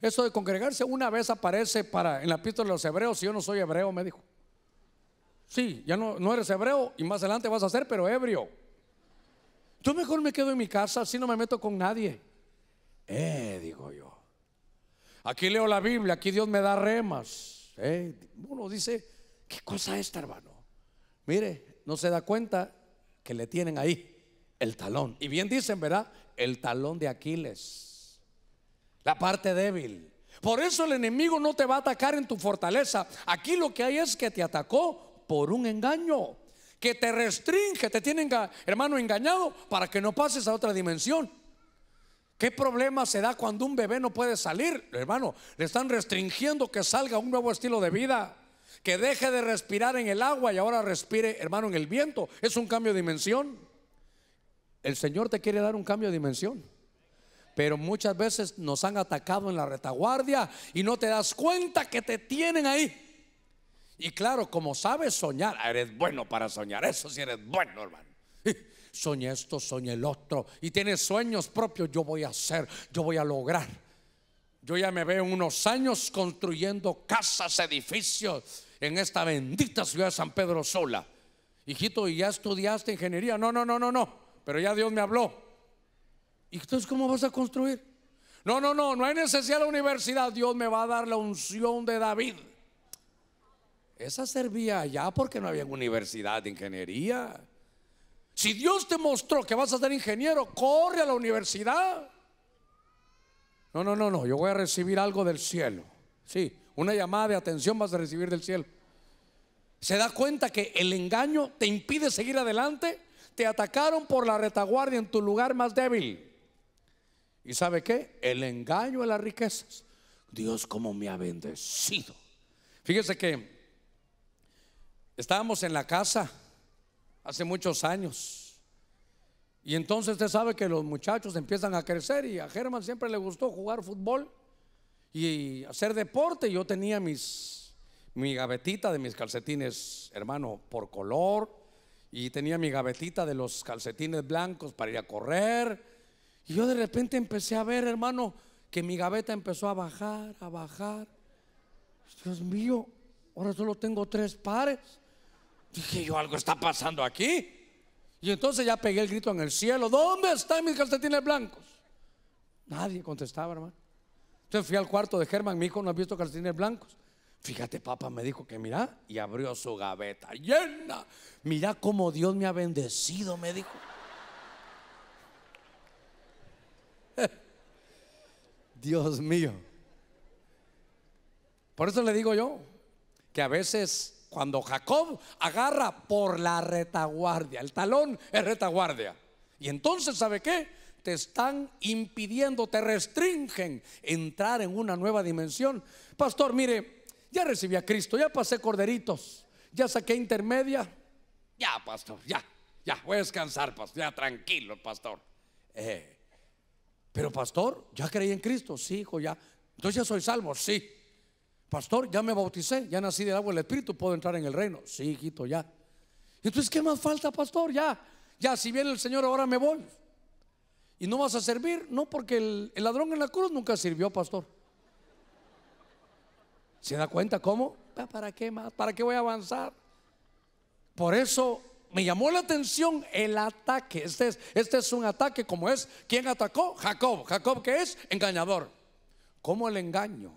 Eso de congregarse una vez aparece para en la pista de los hebreos, si yo no soy hebreo, me dijo. Sí, ya no, no eres hebreo y más adelante vas a ser, pero ebrio. Yo mejor me quedo en mi casa, si no me meto con nadie. Eh, digo yo. Aquí leo la Biblia, aquí Dios me da remas. Eh. Uno dice, ¿qué cosa esta, hermano? Mire, no se da cuenta que le tienen ahí el talón. Y bien dicen, ¿verdad? El talón de Aquiles. La parte débil. Por eso el enemigo no te va a atacar en tu fortaleza. Aquí lo que hay es que te atacó por un engaño. Que te restringe, te tienen hermano engañado para que no pases a otra dimensión. ¿Qué problema se da cuando un bebé no puede salir? Hermano, le están restringiendo que salga un nuevo estilo de vida, que deje de respirar en el agua y ahora respire, hermano, en el viento. Es un cambio de dimensión. El Señor te quiere dar un cambio de dimensión. Pero muchas veces nos han atacado en la retaguardia y no te das cuenta que te tienen ahí. Y claro, como sabes soñar, ah, eres bueno para soñar. Eso sí eres bueno, hermano. soñé esto, soñé el otro, y tiene sueños propios, yo voy a hacer, yo voy a lograr. Yo ya me veo unos años construyendo casas, edificios en esta bendita ciudad de San Pedro Sola. Hijito, ¿y ya estudiaste ingeniería? No, no, no, no, no, pero ya Dios me habló. ¿Y entonces cómo vas a construir? No, no, no, no hay necesidad de la universidad, Dios me va a dar la unción de David. Esa servía allá porque no había universidad de ingeniería. Si Dios te mostró que vas a ser ingeniero, corre a la universidad. No, no, no, no, yo voy a recibir algo del cielo. Sí, una llamada de atención vas a recibir del cielo. ¿Se da cuenta que el engaño te impide seguir adelante? Te atacaron por la retaguardia en tu lugar más débil. ¿Y sabe qué? El engaño a las riquezas. Dios como me ha bendecido. Fíjese que estábamos en la casa hace muchos años. Y entonces usted sabe que los muchachos empiezan a crecer y a Germán siempre le gustó jugar fútbol y hacer deporte. Yo tenía mis, mi gavetita de mis calcetines, hermano, por color y tenía mi gavetita de los calcetines blancos para ir a correr. Y yo de repente empecé a ver, hermano, que mi gaveta empezó a bajar, a bajar. Dios mío, ahora solo tengo tres pares. Dije yo, algo está pasando aquí. Y entonces ya pegué el grito en el cielo, ¿dónde están mis calcetines blancos? Nadie contestaba, hermano. Entonces fui al cuarto de Germán, mi hijo no has visto calcetines blancos. Fíjate, papá me dijo que mira, y abrió su gaveta llena. Mira cómo Dios me ha bendecido, me dijo. Dios mío. Por eso le digo yo que a veces cuando Jacob agarra por la retaguardia, el talón es retaguardia. Y entonces, ¿sabe qué? Te están impidiendo, te restringen entrar en una nueva dimensión. Pastor, mire, ya recibí a Cristo, ya pasé corderitos, ya saqué intermedia. Ya, pastor, ya, ya, voy a descansar, pastor, ya tranquilo, pastor. Eh, pero, pastor, ya creí en Cristo, sí, hijo, ya. Entonces ya soy salvo, sí. Pastor, ya me bauticé, ya nací del agua del Espíritu, puedo entrar en el reino. Sí, hijito, ya. Entonces, ¿qué más falta, pastor? Ya, ya, si viene el Señor, ahora me voy. Y no vas a servir, no, porque el, ladrón en la cruz nunca sirvió, pastor. ¿Se da cuenta cómo? Ah, ¿Para qué más? ¿Para qué voy a avanzar? Por eso me llamó la atención el ataque. Este es, este es un ataque como es. ¿Quién atacó? Jacob. Jacob, que es? Engañador. ¿Cómo el engaño?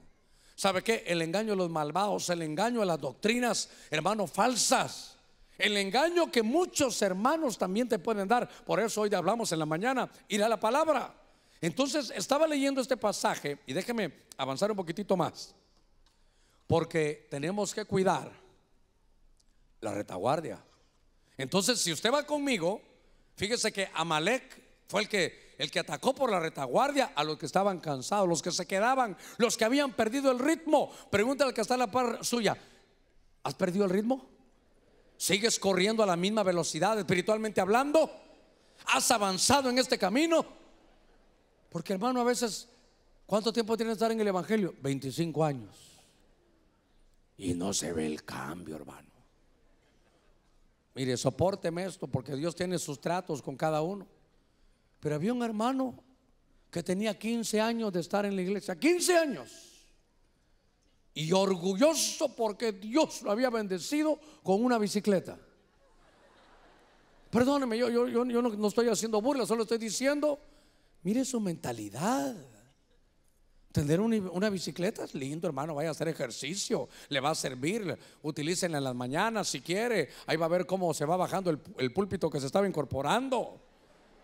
¿Sabe qué? El engaño de los malvados, el engaño de las doctrinas, hermanos, falsas. El engaño que muchos hermanos también te pueden dar. Por eso hoy hablamos en la mañana. Ir a la palabra. Entonces estaba leyendo este pasaje y déjeme avanzar un poquitito más. Porque tenemos que cuidar la retaguardia. Entonces, si usted va conmigo, fíjese que Amalek fue el que el que atacó por la retaguardia a los que estaban cansados, los que se quedaban, los que habían perdido el ritmo. Pregúntale al que está en la par suya, ¿has perdido el ritmo? ¿Sigues corriendo a la misma velocidad espiritualmente hablando? ¿Has avanzado en este camino? Porque hermano, a veces, ¿cuánto tiempo tienes de estar en el Evangelio? 25 años. Y no se ve el cambio, hermano. Mire, sopórteme esto porque Dios tiene sus tratos con cada uno. Pero había un hermano que tenía 15 años de estar en la iglesia, 15 años. Y orgulloso porque Dios lo había bendecido con una bicicleta. Perdóneme, yo, no, estoy haciendo burla, solo estoy diciendo, mire su mentalidad. Tener una, bicicleta es lindo, hermano, vaya a hacer ejercicio, le va a servir, utilícenla en las mañanas si quiere, ahí va a ver cómo se va bajando el púlpito que se estaba incorporando.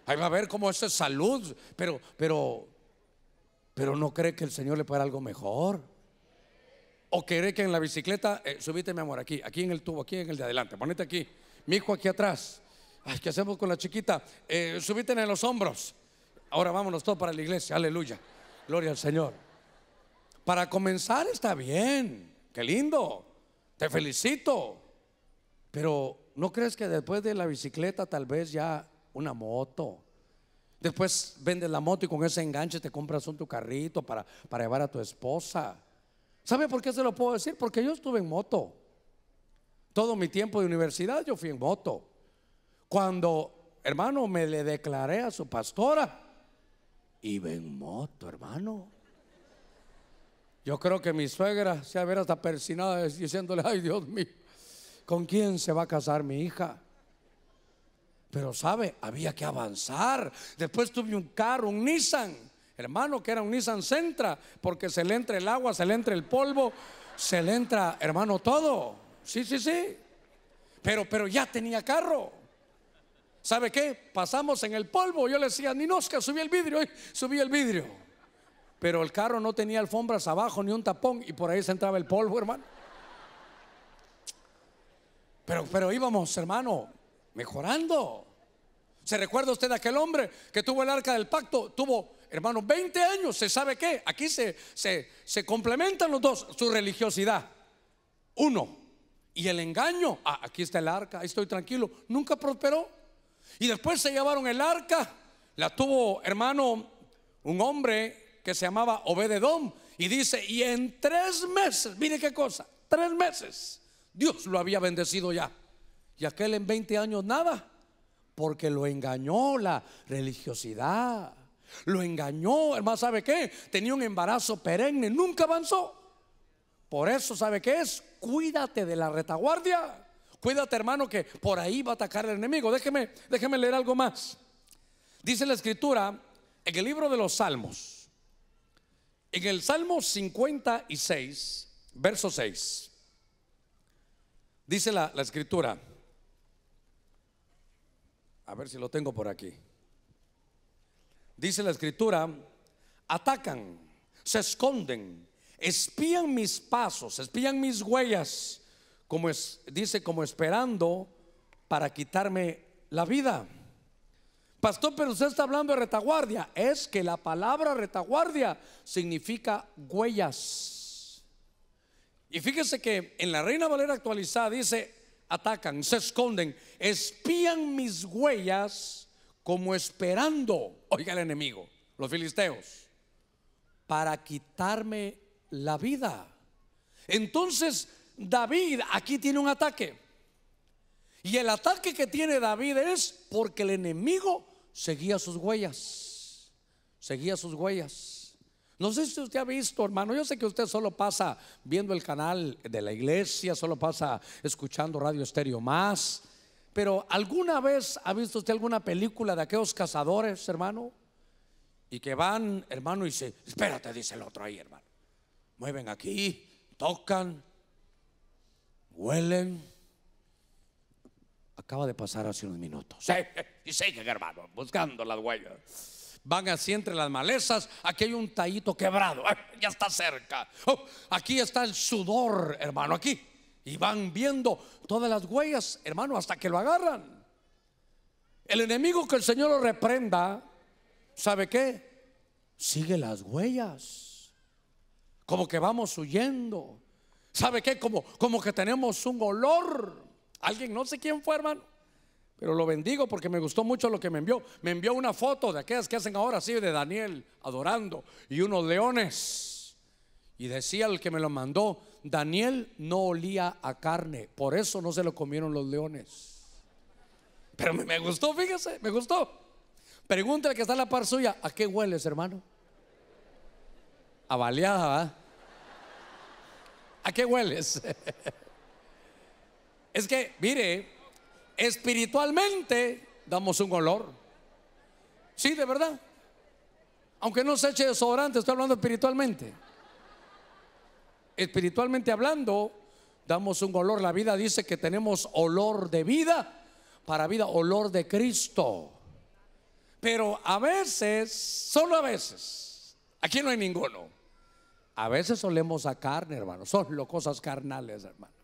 Ahí va a ver cómo es salud, pero, pero, pero no cree que el Señor le pueda algo mejor. O cree que en la bicicleta, eh, subite mi amor, aquí, aquí en el tubo, aquí en el de adelante, ponete aquí, mi hijo aquí atrás. Ay, ¿qué hacemos con la chiquita? Eh, subite en los hombros. Ahora vámonos todos para la iglesia, aleluya. Gloria al Señor. Para comenzar está bien, qué lindo, te felicito. Pero ¿no crees que después de la bicicleta tal vez ya una moto. Después vendes la moto y con ese enganche te compras un tu carrito para, para llevar a tu esposa. ¿Sabe por qué se lo puedo decir? Porque yo estuve en moto. Todo mi tiempo de universidad yo fui en moto. Cuando, hermano, me le declaré a su pastora, iba en moto, hermano. Yo creo que mi suegra se había ver hasta persinada diciéndole, ay Dios mío, ¿con quién se va a casar mi hija? Pero sabe, había que avanzar. Después tuve un carro, un Nissan, hermano, que era un Nissan Centra porque se le entra el agua, se le entra el polvo, se le entra, hermano, todo. Sí, sí, sí. Pero, pero ya tenía carro. ¿Sabe qué? Pasamos en el polvo. Yo le decía, Ninosca, subí el vidrio, eh, subí el vidrio. Pero el carro no tenía alfombras abajo ni un tapón y por ahí se entraba el polvo, hermano. Pero, pero íbamos, hermano, mejorando. ¿Se recuerda usted de aquel hombre que tuvo el arca del pacto? Tuvo, hermano, 20 años. ¿Se sabe qué? Aquí se, se, complementan los dos. Su religiosidad. Uno. Y el engaño. Ah, aquí está el arca. Ahí estoy tranquilo. Nunca prosperó. Y después se llevaron el arca. La tuvo, hermano, un hombre que se llamaba Obededón. Y dice, y en tres meses, mire qué cosa, tres meses, Dios lo había bendecido ya. Y aquel en 20 años nada. Porque lo engañó la religiosidad. Lo engañó, hermano, ¿sabe qué? Tenía un embarazo perenne, nunca avanzó. Por eso, ¿sabe qué es? Cuídate de la retaguardia. Cuídate, hermano, que por ahí va a atacar el enemigo. Déjeme, déjeme leer algo más. Dice la escritura en el libro de los Salmos, en el Salmo 56, verso 6, dice la, la escritura. A ver si lo tengo por aquí. Dice la escritura, atacan, se esconden, espían mis pasos, espían mis huellas, como es, dice, como esperando para quitarme la vida. Pastor, pero usted está hablando de retaguardia. Es que la palabra retaguardia significa huellas. Y fíjese que en la Reina Valera actualizada dice atacan, se esconden, espían mis huellas como esperando, oiga el enemigo, los filisteos, para quitarme la vida. Entonces David aquí tiene un ataque. Y el ataque que tiene David es porque el enemigo seguía sus huellas, seguía sus huellas. No sé si usted ha visto, hermano, yo sé que usted solo pasa viendo el canal de la iglesia, solo pasa escuchando Radio Estéreo Más, pero ¿alguna vez ha visto usted alguna película de aquellos cazadores, hermano? Y que van, hermano, y se, espérate, dice el otro ahí, hermano. Mueven aquí, tocan, huelen. Acaba de pasar hace unos minutos. Sí, y siguen, hermano, buscando las huellas van así entre las malezas, aquí hay un tallito quebrado, ya está cerca, oh, aquí está el sudor, hermano, aquí. Y van viendo todas las huellas, hermano, hasta que lo agarran. El enemigo que el Señor lo reprenda, ¿sabe qué? Sigue las huellas. Como que vamos huyendo. ¿Sabe qué? Como, como que tenemos un olor. Alguien, no sé quién fue, hermano pero lo bendigo porque me gustó mucho lo que me envió. Me envió una foto de aquellas que hacen ahora, sí, de Daniel adorando y unos leones. Y decía el que me lo mandó, Daniel no olía a carne, por eso no se lo comieron los leones. Pero me, gustó, fíjese, me gustó. Pregúntale que está en la par suya, ¿a qué hueles, hermano? A baleada, ¿A qué hueles? es que, mire, espiritualmente damos un olor. Sí, de verdad. Aunque no se eche desodorante, estoy hablando espiritualmente. Espiritualmente hablando, damos un olor. La vida dice que tenemos olor de vida para vida, olor de Cristo. Pero a veces, solo a veces, aquí no hay ninguno. A veces solemos a carne, hermano. Son cosas carnales, hermano.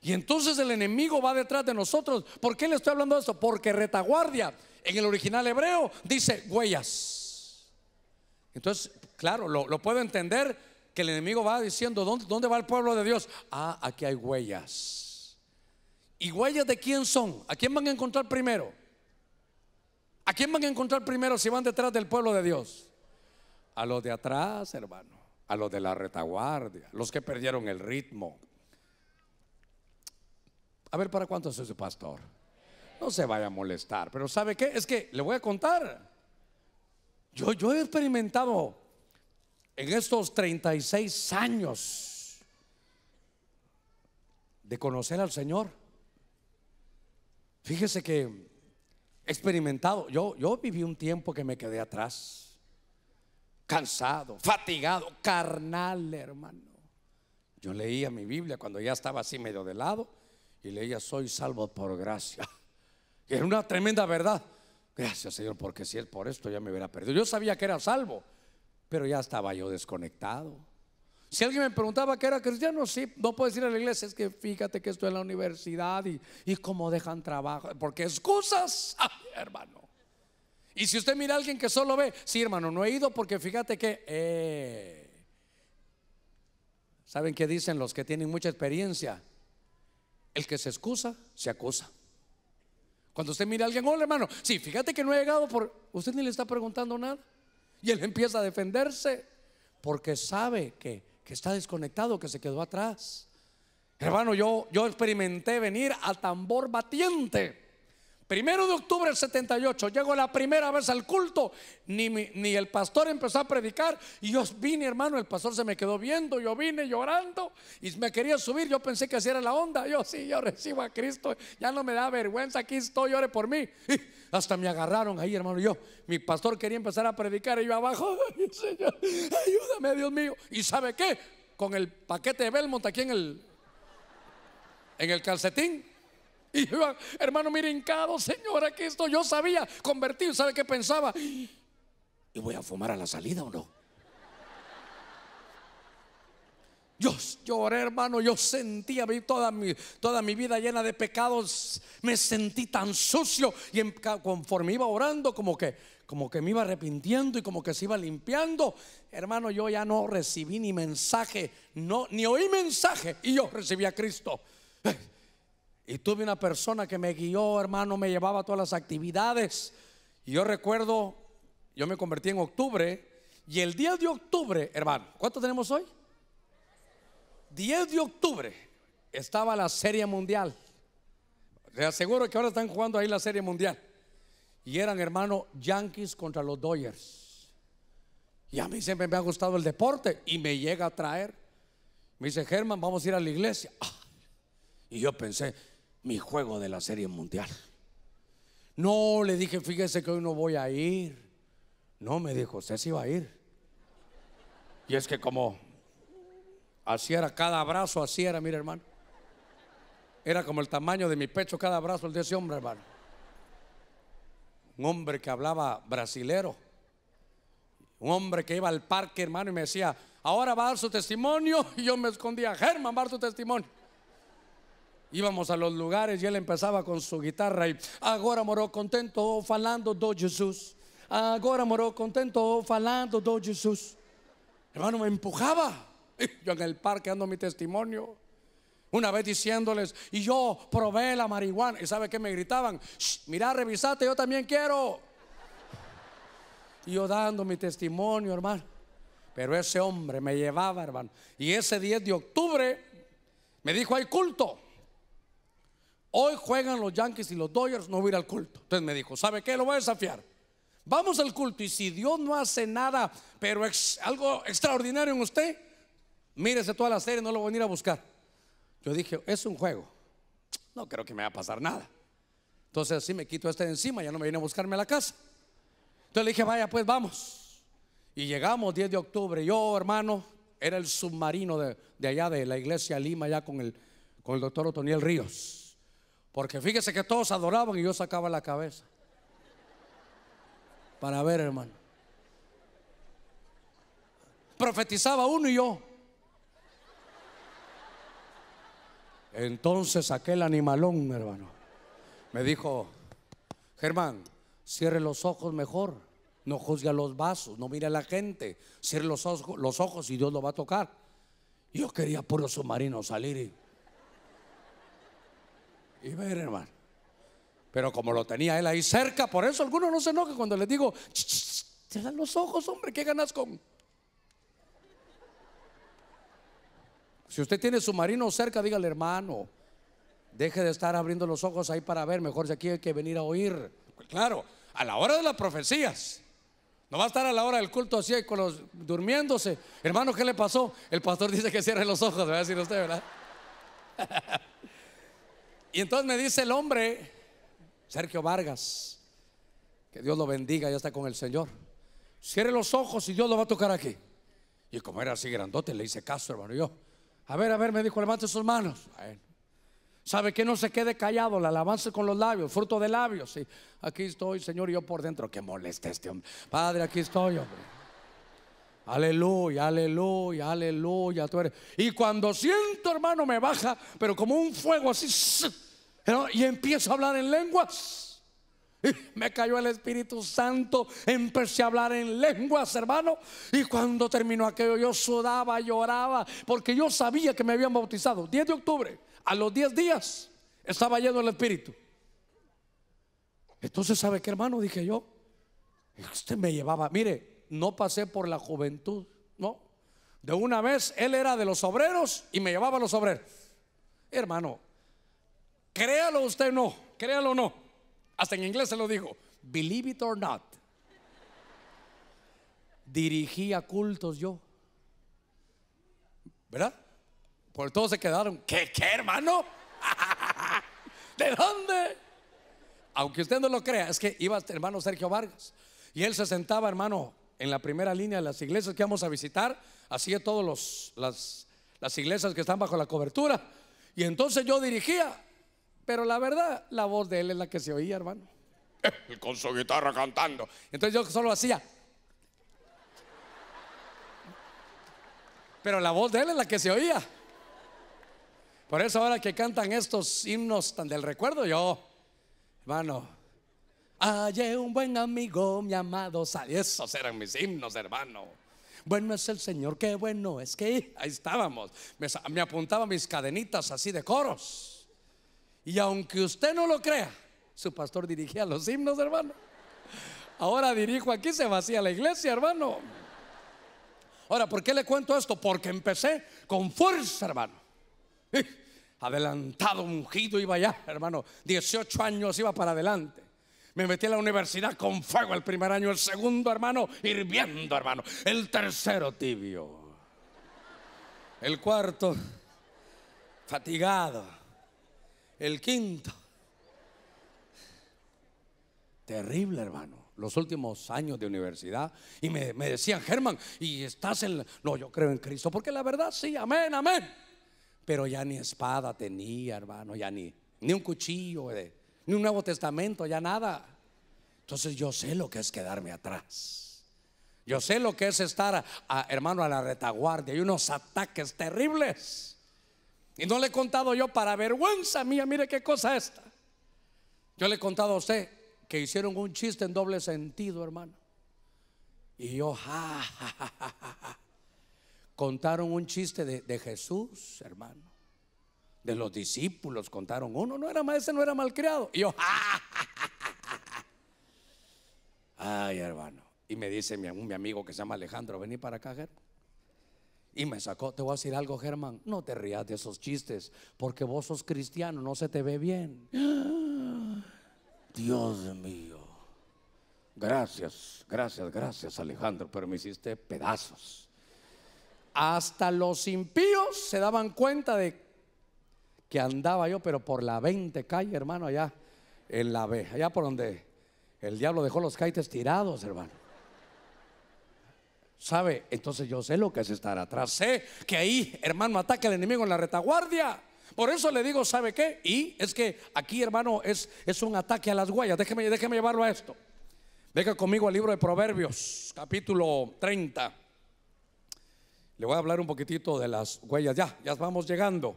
Y entonces el enemigo va detrás de nosotros. ¿Por qué le estoy hablando de esto? Porque retaguardia en el original hebreo dice huellas. Entonces, claro, lo, lo puedo entender que el enemigo va diciendo, ¿dónde, ¿dónde, va el pueblo de Dios? Ah, aquí hay huellas. ¿Y huellas de quién son? ¿A quién van a encontrar primero? ¿A quién van a encontrar primero si van detrás del pueblo de Dios? A los de atrás, hermano. A los de la retaguardia, los que perdieron el ritmo, a ver, ¿para cuánto es ese pastor? No se vaya a molestar, pero ¿sabe qué? Es que le voy a contar. Yo, yo he experimentado en estos 36 años de conocer al Señor. Fíjese que he experimentado, yo, yo viví un tiempo que me quedé atrás cansado, fatigado, carnal, hermano. Yo leía mi Biblia cuando ya estaba así medio de lado y leía, soy salvo por gracia. Que era una tremenda verdad. Gracias Señor, porque si es por esto ya me hubiera perdido. Yo sabía que era salvo, pero ya estaba yo desconectado. Si alguien me preguntaba que era cristiano, sí, no puedo decir a la iglesia, es que fíjate que estoy en la universidad y, y cómo dejan trabajo, porque excusas, hermano. Y si usted mira a alguien que solo ve, sí, hermano, no he ido porque fíjate que... Eh, ¿Saben qué dicen los que tienen mucha experiencia? El que se excusa, se acusa. Cuando usted mira a alguien, hola hermano, sí, fíjate que no he llegado por... Usted ni le está preguntando nada. Y él empieza a defenderse porque sabe que, está desconectado, que se quedó atrás. Hermano, yo, yo experimenté venir a tambor batiente. Primero de octubre del 78, llego la primera vez al culto, ni, ni el pastor empezó a predicar, y yo vine, hermano, el pastor se me quedó viendo, yo vine llorando, y me quería subir, yo pensé que así era la onda, yo sí, yo recibo a Cristo, ya no me da vergüenza, aquí estoy, llore por mí. hasta me agarraron ahí, hermano, yo, mi pastor quería empezar a predicar, y yo abajo, Señor, ayúdame, Dios mío. ¿Y sabe qué? Con el paquete de Belmont aquí en el, en el calcetín. Y iba, hermano, mire, señora que esto Yo sabía, Convertir ¿sabe qué pensaba? ¿Y voy a fumar a la salida o no? Yo lloré, hermano, yo sentía, vi toda mi, toda mi vida llena de pecados, me sentí tan sucio y conforme iba orando, como que, como que me iba arrepintiendo y como que se iba limpiando. Hermano, yo ya no recibí ni mensaje, no, ni oí mensaje y yo recibí a Cristo. Y tuve una persona que me guió, hermano, me llevaba a todas las actividades. Y yo recuerdo, yo me convertí en octubre. Y el 10 de octubre, hermano, ¿cuánto tenemos hoy? 10 de octubre estaba la Serie Mundial. Te aseguro que ahora están jugando ahí la Serie Mundial. Y eran, hermano, Yankees contra los Doyers. Y a mí siempre me ha gustado el deporte y me llega a traer. Me dice, Germán, vamos a ir a la iglesia. Ah. Y yo pensé, mi juego de la Serie Mundial. No, le dije, fíjese que hoy no voy a ir. No, me dijo, usted si va a ir. Y es que como así era cada abrazo, así era, mire hermano. Era como el tamaño de mi pecho cada abrazo el de ese hombre, hermano. Un hombre que hablaba brasilero. Un hombre que iba al parque, hermano, y me decía, ahora va a dar su testimonio. Y yo me escondía, Germán, va a dar su testimonio. Íbamos a los lugares y él empezaba con su guitarra Y ahora moró contento falando do Jesús, Ahora moró contento falando do Jesús, Hermano, me empujaba. Yo en el parque dando mi testimonio. Una vez diciéndoles, y yo probé la marihuana. ¿Y sabe qué me gritaban? mira, revisate, yo también quiero. Y yo dando mi testimonio, hermano. Pero ese hombre me llevaba, hermano. Y ese 10 de octubre me dijo, hay culto. Hoy juegan los Yankees y los Dodgers, no voy a ir al culto. Entonces me dijo, ¿sabe qué? Lo voy a desafiar. Vamos al culto y si Dios no hace nada, pero es algo extraordinario en usted, mírese toda la serie, no lo voy a ir a buscar. Yo dije, es un juego, no creo que me va a pasar nada. Entonces así me quito este de encima, ya no me viene a buscarme a la casa. Entonces le dije, vaya pues vamos. Y llegamos 10 de octubre, yo hermano, era el submarino de, allá de la iglesia Lima, allá con el, con el doctor Otoniel Ríos. Porque fíjese que todos adoraban y yo sacaba la cabeza. Para ver, hermano. Profetizaba uno y yo. Entonces aquel animalón, hermano, me dijo, Germán, cierre los ojos mejor, no juzgue a los vasos, no mire a la gente, cierre los ojos, los ojos y Dios lo va a tocar. Yo quería puro submarino salir y y ver, hermano. Pero como lo tenía él ahí cerca, por eso algunos no se enojan cuando les digo, dan los ojos, hombre, ¿qué ganas con? Si usted tiene su marino cerca, dígale, hermano, deje de estar abriendo los ojos ahí para ver, mejor si aquí hay que venir a oír. Pues claro, a la hora de las profecías. No va a estar a la hora del culto así, con los, durmiéndose. Hermano, ¿qué le pasó? El pastor dice que cierre los ojos, me va a decir usted, ¿verdad? Y entonces me dice el hombre, Sergio Vargas, que Dios lo bendiga, ya está con el Señor. Cierre los ojos y Dios lo va a tocar aquí. Y como era así grandote, le hice caso, hermano. yo, a ver, a ver, me dijo, levante sus manos. Bueno. ¿Sabe que no se quede callado? La alabanza con los labios, fruto de labios. Sí. Aquí estoy, Señor, y yo por dentro. Que molesta este hombre. Padre, aquí estoy, hombre. Aleluya, aleluya, aleluya. Tú eres. Y cuando siento, hermano, me baja, pero como un fuego así. Y empiezo a hablar en lenguas. Y me cayó el Espíritu Santo, empecé a hablar en lenguas, hermano. Y cuando terminó aquello, yo sudaba, lloraba, porque yo sabía que me habían bautizado. 10 de octubre, a los 10 días, estaba lleno el Espíritu. Entonces, ¿sabe qué, hermano? Dije yo. Usted me llevaba, mire, no pasé por la juventud, no. De una vez él era de los obreros y me llevaba a los obreros. Hermano, Créalo usted no, créalo no. Hasta en inglés se lo digo, believe it or not. Dirigía cultos yo. ¿Verdad? Por todos se quedaron. ¿Qué, qué hermano? ¿De dónde? Aunque usted no lo crea, es que iba hermano Sergio Vargas. Y él se sentaba, hermano, en la primera línea de las iglesias que vamos a visitar. Así de todas las, las iglesias que están bajo la cobertura. Y entonces yo dirigía pero la verdad, la voz de él es la que se oía, hermano. Con su guitarra cantando. Entonces yo solo hacía. Pero la voz de él es la que se oía. Por eso ahora que cantan estos himnos tan del recuerdo, yo, hermano, hallé un buen amigo, mi amado. esos eran mis himnos, hermano. Bueno es el Señor, qué bueno es que ahí estábamos. Me, me apuntaba mis cadenitas así de coros. Y aunque usted no lo crea, su pastor dirigía los himnos, hermano. Ahora dirijo aquí, se vacía la iglesia, hermano. Ahora, ¿por qué le cuento esto? Porque empecé con fuerza, hermano. Adelantado, ungido, iba allá, hermano. 18 años iba para adelante. Me metí a la universidad con fuego el primer año, el segundo, hermano, hirviendo, hermano. El tercero, tibio. El cuarto, fatigado el quinto. Terrible, hermano los últimos años de universidad y me, decían, Germán, y estás en... No, yo creo en Cristo, porque la verdad sí, amén, amén. Pero ya ni espada tenía, hermano, ya ni, ni un cuchillo, ni un Nuevo Testamento, ya nada. Entonces yo sé lo que es quedarme atrás. Yo sé lo que es estar, hermano, a la retaguardia. Hay unos ataques terribles. Y no le he contado yo para vergüenza mía, mire qué cosa esta. Yo le he contado a usted que hicieron un chiste en doble sentido, hermano. Y yo, ja, ja, ja, ja Contaron un chiste de, Jesús, hermano. De los discípulos contaron uno, no era ese no era malcriado. Y yo, Ay, hermano. Y me dice mi, mi amigo que se llama Alejandro, vení para acá, Germán. Y me sacó, te voy a decir algo, Germán, no te rías de esos chistes, porque vos sos cristiano, no se te ve bien. Dios mío. Gracias, gracias, gracias Alejandro, pero me hiciste pedazos. Hasta los impíos se daban cuenta de que andaba yo, pero por la 20 calle, hermano, allá en la B, allá por donde el diablo dejó los caites tirados, hermano. ¿Sabe? Entonces yo sé lo que es estar atrás. Sé que ahí, hermano, ataca al enemigo en la retaguardia. Por eso le digo, ¿sabe qué? Y es que aquí, hermano, es, es un ataque a las huellas. Déjeme, déjeme llevarlo a esto. Venga conmigo al libro de Proverbios, capítulo 30. Le voy a hablar un poquitito de las huellas. Ya, ya vamos llegando.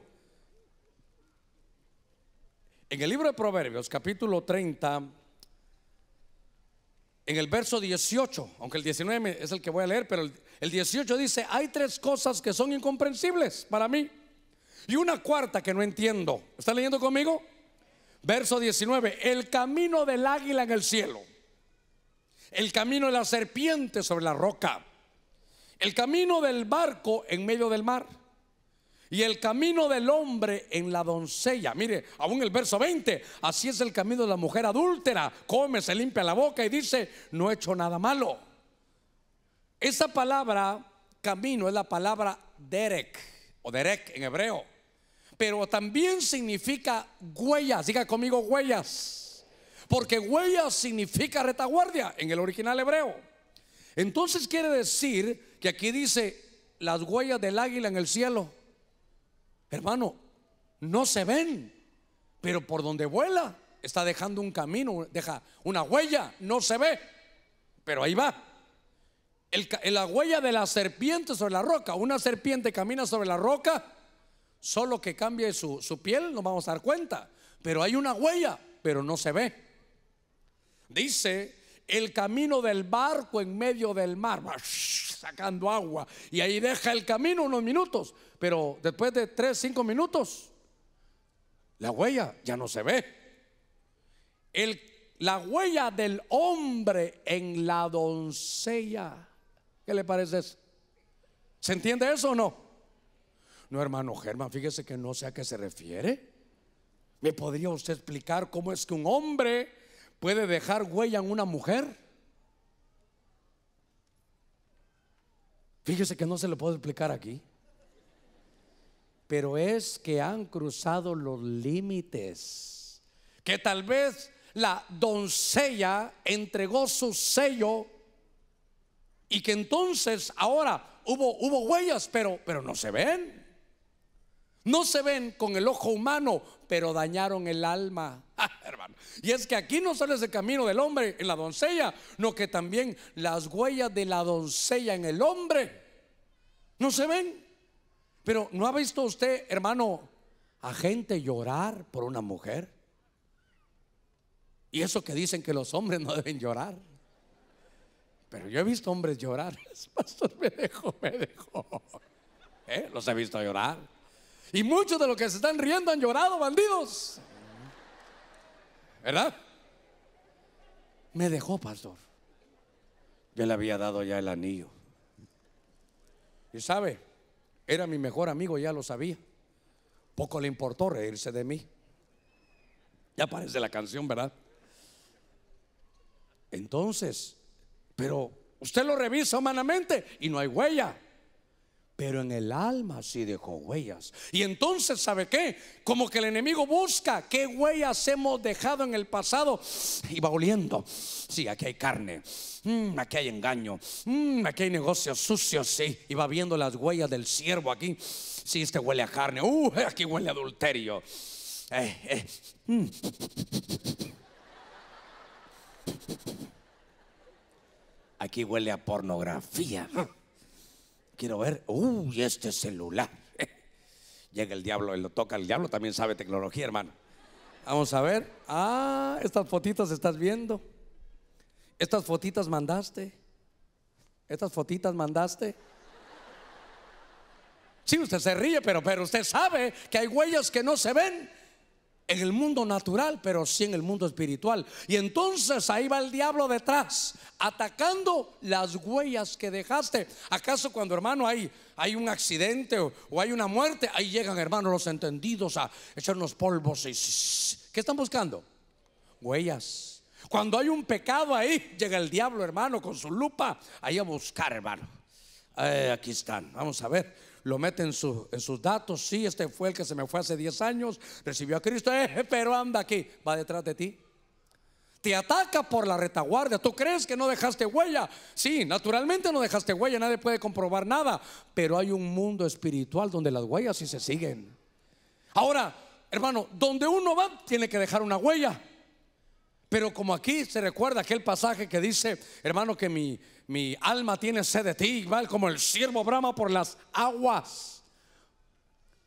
En el libro de Proverbios, capítulo 30, en el verso 18, aunque el 19 es el que voy a leer, pero el 18 dice, hay tres cosas que son incomprensibles para mí y una cuarta que no entiendo. ¿Está leyendo conmigo? Verso 19, el camino del águila en el cielo, el camino de la serpiente sobre la roca, el camino del barco en medio del mar y el camino del hombre en la doncella. Mire, aún el verso 20. Así es el camino de la mujer adúltera. Come, se limpia la boca y dice, no he hecho nada malo. Esa palabra, camino, es la palabra derek o derek en hebreo. Pero también significa huellas. Diga conmigo huellas. Porque huellas significa retaguardia en el original hebreo. Entonces quiere decir que aquí dice las huellas del águila en el cielo. Hermano, no se ven, pero por donde vuela está dejando un camino, deja una huella, no se ve, pero ahí va. la huella de la serpiente sobre la roca, una serpiente camina sobre la roca, solo que cambie su, piel, no vamos a dar cuenta, pero hay una huella, pero no se ve. Dice, el camino del barco en medio del mar sacando agua. Y ahí deja el camino unos minutos, pero después de tres, cinco minutos, la huella ya no se ve. El, la huella del hombre en la doncella. ¿Qué le parece eso? ¿Se entiende eso o no? No, hermano Germán, fíjese que no sé a qué se refiere. ¿Me podría usted explicar cómo es que un hombre puede dejar huella en una mujer? Fíjese que no se lo puedo explicar aquí. Pero es que han cruzado los límites. Que tal vez la doncella entregó su sello y que entonces ahora hubo, hubo huellas, pero, pero no se ven. No se ven con el ojo humano, pero dañaron el alma. Ah, y es que aquí no solo es camino del hombre en la doncella, no que también las huellas de la doncella en el hombre no se ven. Pero ¿no ha visto usted, hermano, a gente llorar por una mujer? Y eso que dicen que los hombres no deben llorar. Pero yo he visto hombres llorar. Pastor, me dejó, me dejó. ¿Eh? Los he visto llorar. Y muchos de los que se están riendo han llorado, bandidos. ¿Verdad? Me dejó, pastor. Yo le había dado ya el anillo. Y sabe, era mi mejor amigo, ya lo sabía. Poco le importó reírse de mí. Ya aparece la canción, ¿verdad? Entonces, pero usted lo revisa humanamente y no hay huella pero en el alma sí dejó huellas. Y entonces, ¿sabe qué? Como que el enemigo busca qué huellas hemos dejado en el pasado y va oliendo. Sí, aquí hay carne, mm, aquí hay engaño, mm, aquí hay negocios sucios, sí. Y va viendo las huellas del siervo aquí. Sí, este huele a carne, uh, eh, aquí huele a adulterio. Eh, eh, mm. Aquí huele a pornografía quiero ver. Uy, este celular. Llega el diablo, él lo toca, el diablo también sabe tecnología, hermano. Vamos a ver. Ah, estas fotitas estás viendo. Estas fotitas mandaste. Estas fotitas mandaste. Sí, usted se ríe, pero, pero usted sabe que hay huellas que no se ven en el mundo natural, pero sí en el mundo espiritual. Y entonces ahí va el diablo detrás, atacando las huellas que dejaste. ¿Acaso cuando hermano hay, hay un accidente o, hay una muerte, ahí llegan hermanos los entendidos a echarnos polvos y... ¿Qué están buscando? Huellas. Cuando hay un pecado ahí, llega el diablo hermano con su lupa, ahí a buscar hermano. Eh, aquí están, vamos a ver lo mete en, sus datos. Sí, este fue el que se me fue hace 10 años, recibió a Cristo, eh, eh, pero anda aquí, va detrás de ti. Te ataca por la retaguardia. ¿Tú crees que no dejaste huella? Sí, naturalmente no dejaste huella, nadie puede comprobar nada, pero hay un mundo espiritual donde las huellas sí se siguen. Ahora, hermano, donde uno va, tiene que dejar una huella. Pero como aquí se recuerda aquel pasaje que dice, hermano, que mi, mi alma tiene sed de ti, igual como el siervo brama por las aguas.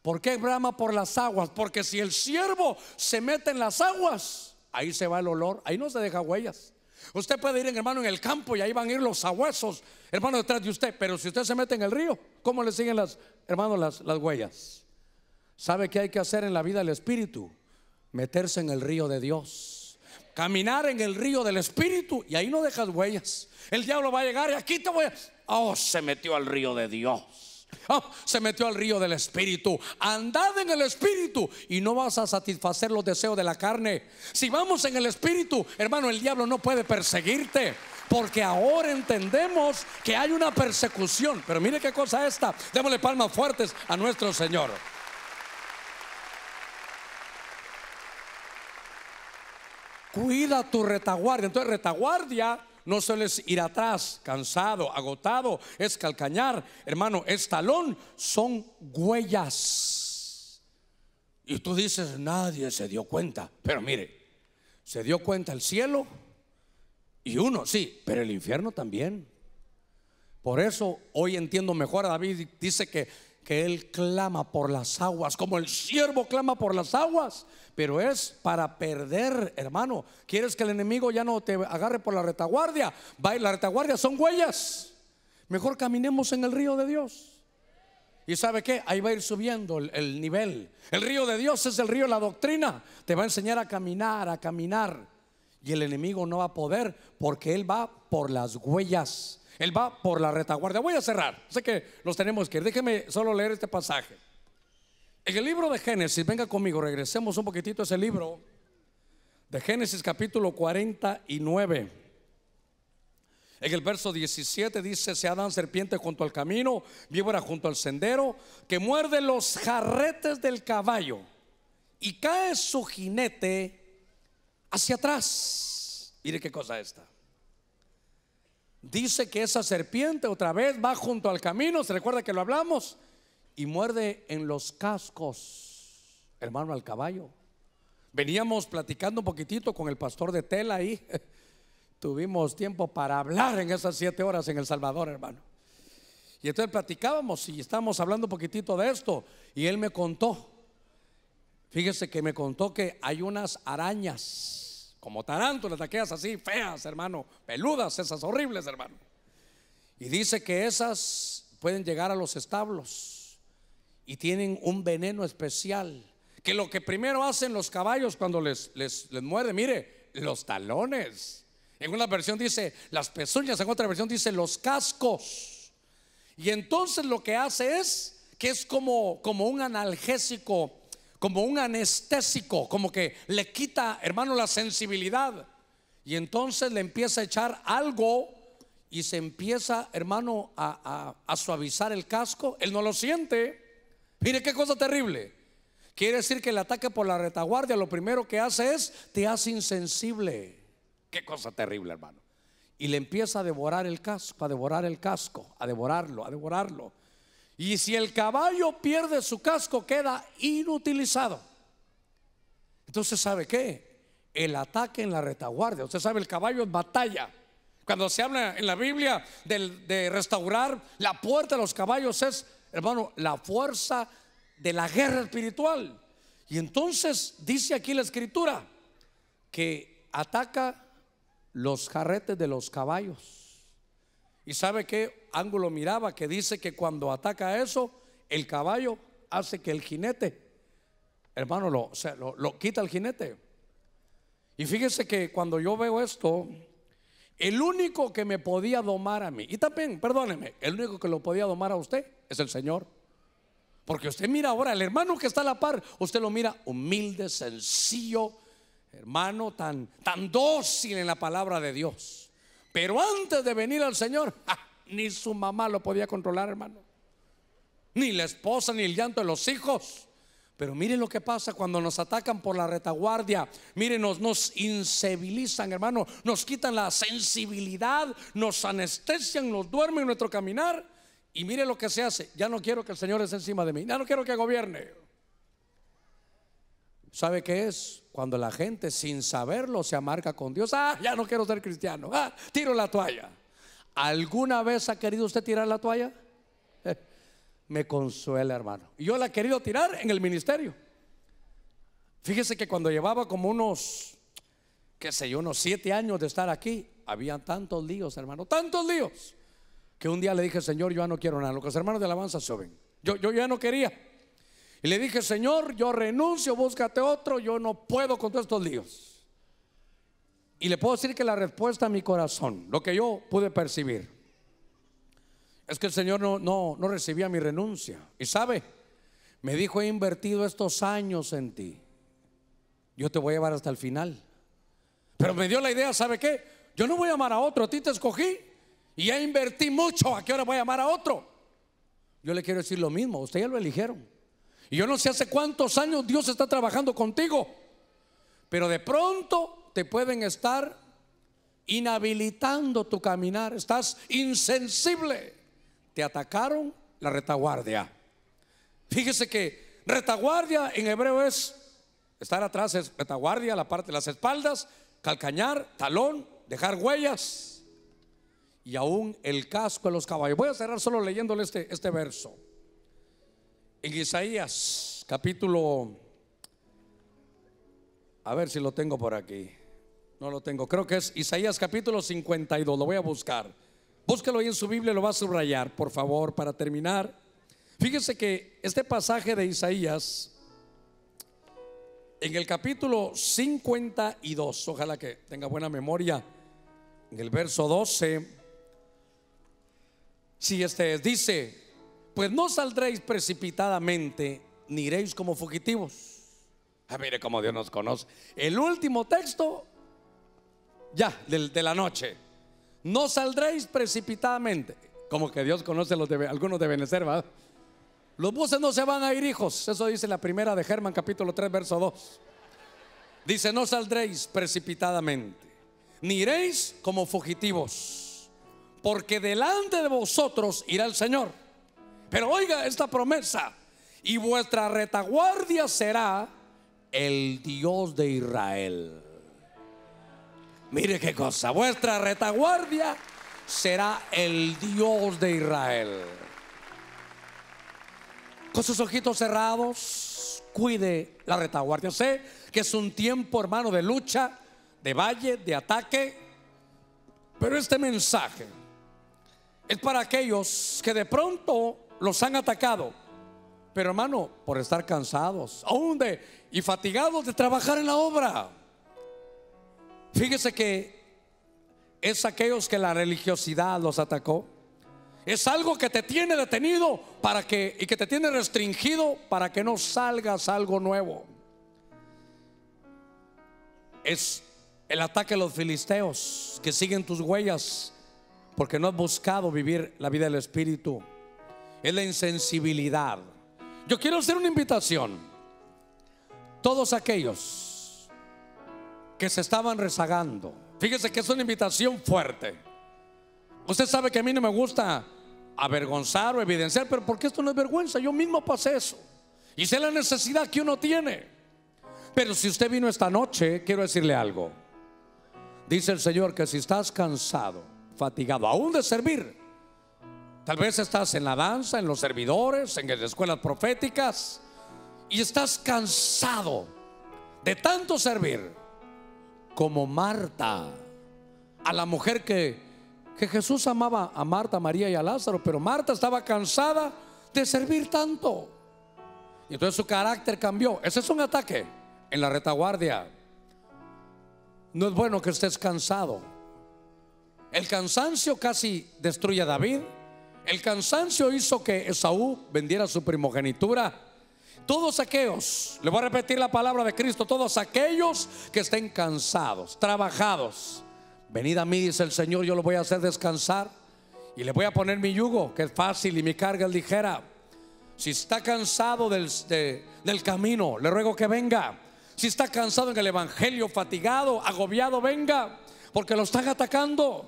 ¿Por qué brama por las aguas? Porque si el siervo se mete en las aguas, ahí se va el olor, ahí no se deja huellas. Usted puede ir, hermano, en el campo y ahí van a ir los sabuesos, hermano, detrás de usted. Pero si usted se mete en el río, ¿cómo le siguen las, hermano, las, las huellas? ¿Sabe qué hay que hacer en la vida del Espíritu? Meterse en el río de Dios caminar en el río del Espíritu y ahí no dejas huellas. El diablo va a llegar y aquí te voy a... Oh, se metió al río de Dios. Oh, se metió al río del Espíritu. Andad en el Espíritu y no vas a satisfacer los deseos de la carne. Si vamos en el Espíritu, hermano, el diablo no puede perseguirte. Porque ahora entendemos que hay una persecución. Pero mire qué cosa esta. Démosle palmas fuertes a nuestro Señor. Cuida tu retaguardia. Entonces, retaguardia no suele ir atrás, cansado, agotado, es calcañar, hermano, es talón, son huellas. Y tú dices, nadie se dio cuenta. Pero mire, se dio cuenta el cielo y uno, sí, pero el infierno también. Por eso hoy entiendo mejor a David, dice que, que él clama por las aguas, como el siervo clama por las aguas pero es para perder, hermano. ¿Quieres que el enemigo ya no te agarre por la retaguardia? Va la retaguardia, son huellas. Mejor caminemos en el río de Dios. Y sabe que ahí va a ir subiendo el, nivel. El río de Dios es el río de la doctrina. Te va a enseñar a caminar, a caminar. Y el enemigo no va a poder porque él va por las huellas. Él va por la retaguardia. Voy a cerrar. Sé que los tenemos que ir. Déjeme solo leer este pasaje. En el libro de Génesis, venga conmigo, regresemos un poquitito a ese libro de Génesis capítulo 49. En el verso 17 dice, se dan serpiente junto al camino, víbora junto al sendero, que muerde los jarretes del caballo y cae su jinete hacia atrás. Mire qué cosa está Dice que esa serpiente otra vez va junto al camino, se recuerda que lo hablamos, y muerde en los cascos, hermano, al caballo. Veníamos platicando un poquitito con el pastor de Tela ahí. Tuvimos tiempo para hablar en esas siete horas en El Salvador, hermano. Y entonces platicábamos y estábamos hablando un poquitito de esto. Y él me contó, fíjese que me contó que hay unas arañas, como tarántulas, aquellas así feas, hermano, peludas, esas horribles, hermano. Y dice que esas pueden llegar a los establos y tienen un veneno especial. Que lo que primero hacen los caballos cuando les, les, muerde, mire, los talones. En una versión dice las pezuñas, en otra versión dice los cascos. Y entonces lo que hace es que es como, como un analgésico, como un anestésico, como que le quita, hermano, la sensibilidad. Y entonces le empieza a echar algo y se empieza, hermano, a, a suavizar el casco. Él no lo siente. Mire qué cosa terrible. Quiere decir que el ataque por la retaguardia lo primero que hace es te hace insensible. Qué cosa terrible, hermano. Y le empieza a devorar el casco, a devorar el casco, a devorarlo, a devorarlo. Y si el caballo pierde su casco, queda inutilizado. Entonces, ¿sabe qué? El ataque en la retaguardia. Usted sabe, el caballo es batalla. Cuando se habla en la Biblia de restaurar la puerta de los caballos es hermano, la fuerza de la guerra espiritual. Y entonces dice aquí la escritura que ataca los jarretes de los caballos. ¿Y sabe qué ángulo miraba? Que dice que cuando ataca eso, el caballo hace que el jinete, hermano, lo, quita el jinete. Y fíjese que cuando yo veo esto, el único que me podía domar a mí, y también, perdóneme, el único que lo podía domar a usted es el Señor. Porque usted mira ahora, el hermano que está a la par, usted lo mira humilde, sencillo, hermano tan, tan dócil en la palabra de Dios. Pero antes de venir al Señor, ni su mamá lo podía controlar, hermano. Ni la esposa, ni el llanto de los hijos. Pero miren lo que pasa cuando nos atacan por la retaguardia. Miren, nos, nos hermano. Nos quitan la sensibilidad, nos anestesian, nos duermen nuestro caminar. Y miren lo que se hace. Ya no quiero que el Señor esté encima de mí. Ya no quiero que gobierne. ¿Sabe qué es? Cuando la gente sin saberlo se amarga con Dios. Ah, ya no quiero ser cristiano. Ah, tiro la toalla. ¿Alguna vez ha querido usted tirar la toalla? me consuela, hermano. yo la he querido tirar en el ministerio. Fíjese que cuando llevaba como unos, qué sé yo, unos siete años de estar aquí, había tantos líos, hermano, tantos líos, que un día le dije, Señor, yo ya no quiero nada. Los hermanos de alabanza suben. Yo, yo ya no quería. Y le dije, Señor, yo renuncio, búscate otro, yo no puedo con todos estos líos. Y le puedo decir que la respuesta a mi corazón, lo que yo pude percibir, es que el Señor no, no, recibía mi renuncia. Y sabe, me dijo, he invertido estos años en ti. Yo te voy a llevar hasta el final. Pero me dio la idea, ¿sabe qué? Yo no voy a amar a otro, a ti te escogí y ya invertí mucho, ¿a qué hora voy a amar a otro? Yo le quiero decir lo mismo, usted ya lo eligieron. Y yo no sé hace cuántos años Dios está trabajando contigo, pero de pronto te pueden estar inhabilitando tu caminar, estás insensible te atacaron la retaguardia. Fíjese que retaguardia en hebreo es estar atrás, es retaguardia, la parte de las espaldas, calcañar, talón, dejar huellas y aún el casco de los caballos. Voy a cerrar solo leyéndole este, este verso. En Isaías capítulo, a ver si lo tengo por aquí. No lo tengo, creo que es Isaías capítulo 52, lo voy a buscar. Búscalo ahí en su Biblia, lo va a subrayar, por favor, para terminar. Fíjese que este pasaje de Isaías, en el capítulo 52, ojalá que tenga buena memoria, en el verso 12, si este dice, pues no saldréis precipitadamente, ni iréis como fugitivos. A ah, mire cómo Dios nos conoce. El último texto, ya, de la noche no saldréis precipitadamente. Como que Dios conoce los de, algunos de Benecer, ¿verdad? Los buses no se van a ir, hijos. Eso dice la primera de Germán, capítulo 3, verso 2. Dice, no saldréis precipitadamente, ni iréis como fugitivos, porque delante de vosotros irá el Señor. Pero oiga esta promesa, y vuestra retaguardia será el Dios de Israel. Mire qué cosa, vuestra retaguardia será el Dios de Israel. Con sus ojitos cerrados, cuide la retaguardia. Sé que es un tiempo, hermano, de lucha, de valle, de ataque, pero este mensaje es para aquellos que de pronto los han atacado. Pero hermano, por estar cansados, hunde y fatigados de trabajar en la obra. Fíjese que es aquellos que la religiosidad los atacó. Es algo que te tiene detenido para que y que te tiene restringido para que no salgas algo nuevo. Es el ataque a los filisteos que siguen tus huellas porque no has buscado vivir la vida del espíritu. Es la insensibilidad. Yo quiero hacer una invitación. Todos aquellos que se estaban rezagando. Fíjese que es una invitación fuerte. Usted sabe que a mí no me gusta avergonzar o evidenciar, pero porque esto no es vergüenza, yo mismo pasé eso. Y sé la necesidad que uno tiene. Pero si usted vino esta noche, quiero decirle algo. Dice el Señor que si estás cansado, fatigado, aún de servir, tal vez estás en la danza, en los servidores, en las escuelas proféticas, y estás cansado de tanto servir como Marta, a la mujer que, que Jesús amaba a Marta, María y a Lázaro, pero Marta estaba cansada de servir tanto. Y entonces su carácter cambió. Ese es un ataque en la retaguardia. No es bueno que estés cansado. El cansancio casi destruye a David. El cansancio hizo que Esaú vendiera su primogenitura todos aquellos, le voy a repetir la palabra de Cristo, todos aquellos que estén cansados, trabajados, venid a mí, dice el Señor, yo lo voy a hacer descansar y le voy a poner mi yugo, que es fácil y mi carga es ligera. Si está cansado del, del camino, le ruego que venga. Si está cansado en el Evangelio, fatigado, agobiado, venga, porque lo están atacando.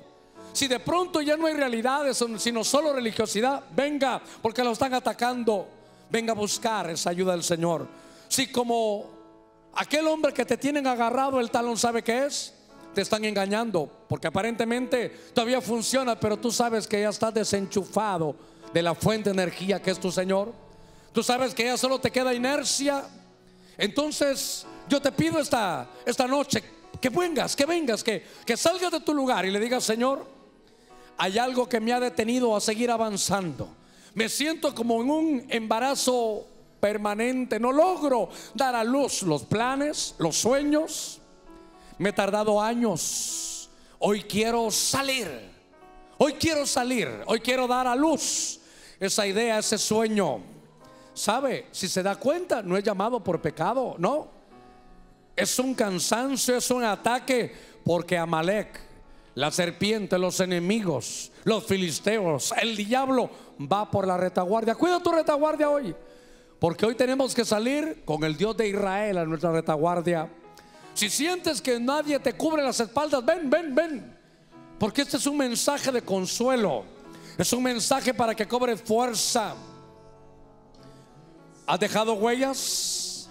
Si de pronto ya no hay realidades, sino solo religiosidad, venga, porque lo están atacando. Venga a buscar esa ayuda del Señor. Si como aquel hombre que te tienen agarrado el talón sabe qué es, te están engañando, porque aparentemente todavía funciona, pero tú sabes que ya está desenchufado de la fuente de energía que es tu Señor. Tú sabes que ya solo te queda inercia. Entonces yo te pido esta, esta noche que vengas, que vengas, que, que salgas de tu lugar y le digas, Señor, hay algo que me ha detenido a seguir avanzando. Me siento como en un embarazo permanente. No logro dar a luz los planes, los sueños. Me he tardado años. Hoy quiero salir. Hoy quiero salir. Hoy quiero dar a luz esa idea, ese sueño. ¿Sabe? Si se da cuenta, no es llamado por pecado, no. Es un cansancio, es un ataque, porque Amalek, la serpiente, los enemigos, los filisteos, el diablo, va por la retaguardia. Cuida tu retaguardia hoy, porque hoy tenemos que salir con el Dios de Israel a nuestra retaguardia. Si sientes que nadie te cubre las espaldas, ven, ven, ven. Porque este es un mensaje de consuelo. Es un mensaje para que cobre fuerza. ¿Has dejado huellas?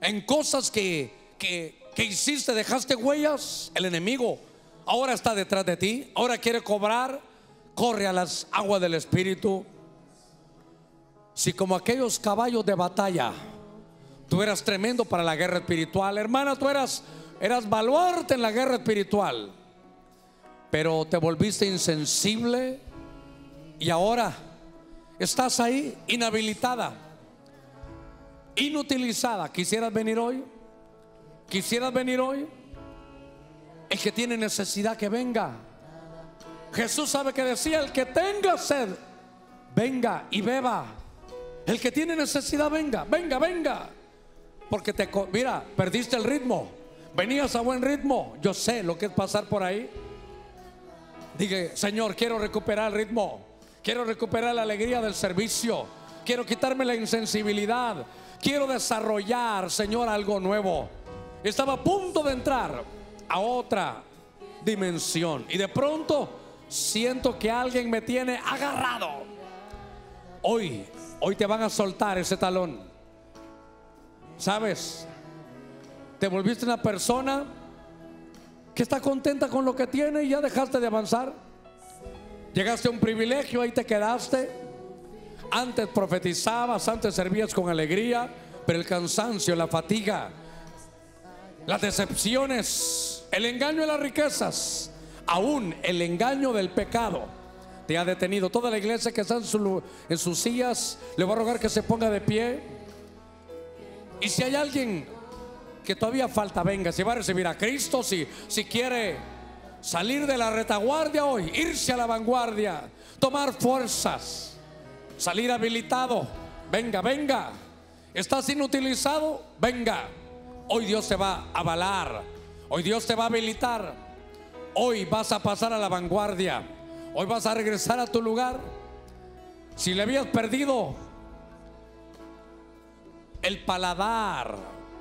En cosas que, que, que hiciste, dejaste huellas. El enemigo ahora está detrás de ti. Ahora quiere cobrar corre a las aguas del Espíritu, si como aquellos caballos de batalla, tú eras tremendo para la guerra espiritual, hermana, tú eras, eras baluarte en la guerra espiritual, pero te volviste insensible y ahora estás ahí inhabilitada, inutilizada. ¿Quisieras venir hoy? ¿Quisieras venir hoy? El que tiene necesidad que venga. Jesús sabe que decía, el que tenga sed, venga y beba. El que tiene necesidad, venga, venga, venga. Porque te, mira, perdiste el ritmo. Venías a buen ritmo. Yo sé lo que es pasar por ahí. Dije, Señor, quiero recuperar el ritmo. Quiero recuperar la alegría del servicio. Quiero quitarme la insensibilidad. Quiero desarrollar, Señor, algo nuevo. Estaba a punto de entrar a otra dimensión. Y de pronto siento que alguien me tiene agarrado. Hoy, hoy te van a soltar ese talón. ¿Sabes? Te volviste una persona que está contenta con lo que tiene y ya dejaste de avanzar. Llegaste a un privilegio, ahí te quedaste. Antes profetizabas, antes servías con alegría, pero el cansancio, la fatiga, las decepciones, el engaño de las riquezas, aún el engaño del pecado te ha detenido. Toda la iglesia que está en, sus sillas, le va a rogar que se ponga de pie. Y si hay alguien que todavía falta, venga, si va a recibir a Cristo, si, si quiere salir de la retaguardia hoy, irse a la vanguardia, tomar fuerzas, salir habilitado, venga, venga. ¿Estás inutilizado? Venga. Hoy Dios te va a avalar. Hoy Dios te va a habilitar. Hoy vas a pasar a la vanguardia. Hoy vas a regresar a tu lugar. Si le habías perdido el paladar,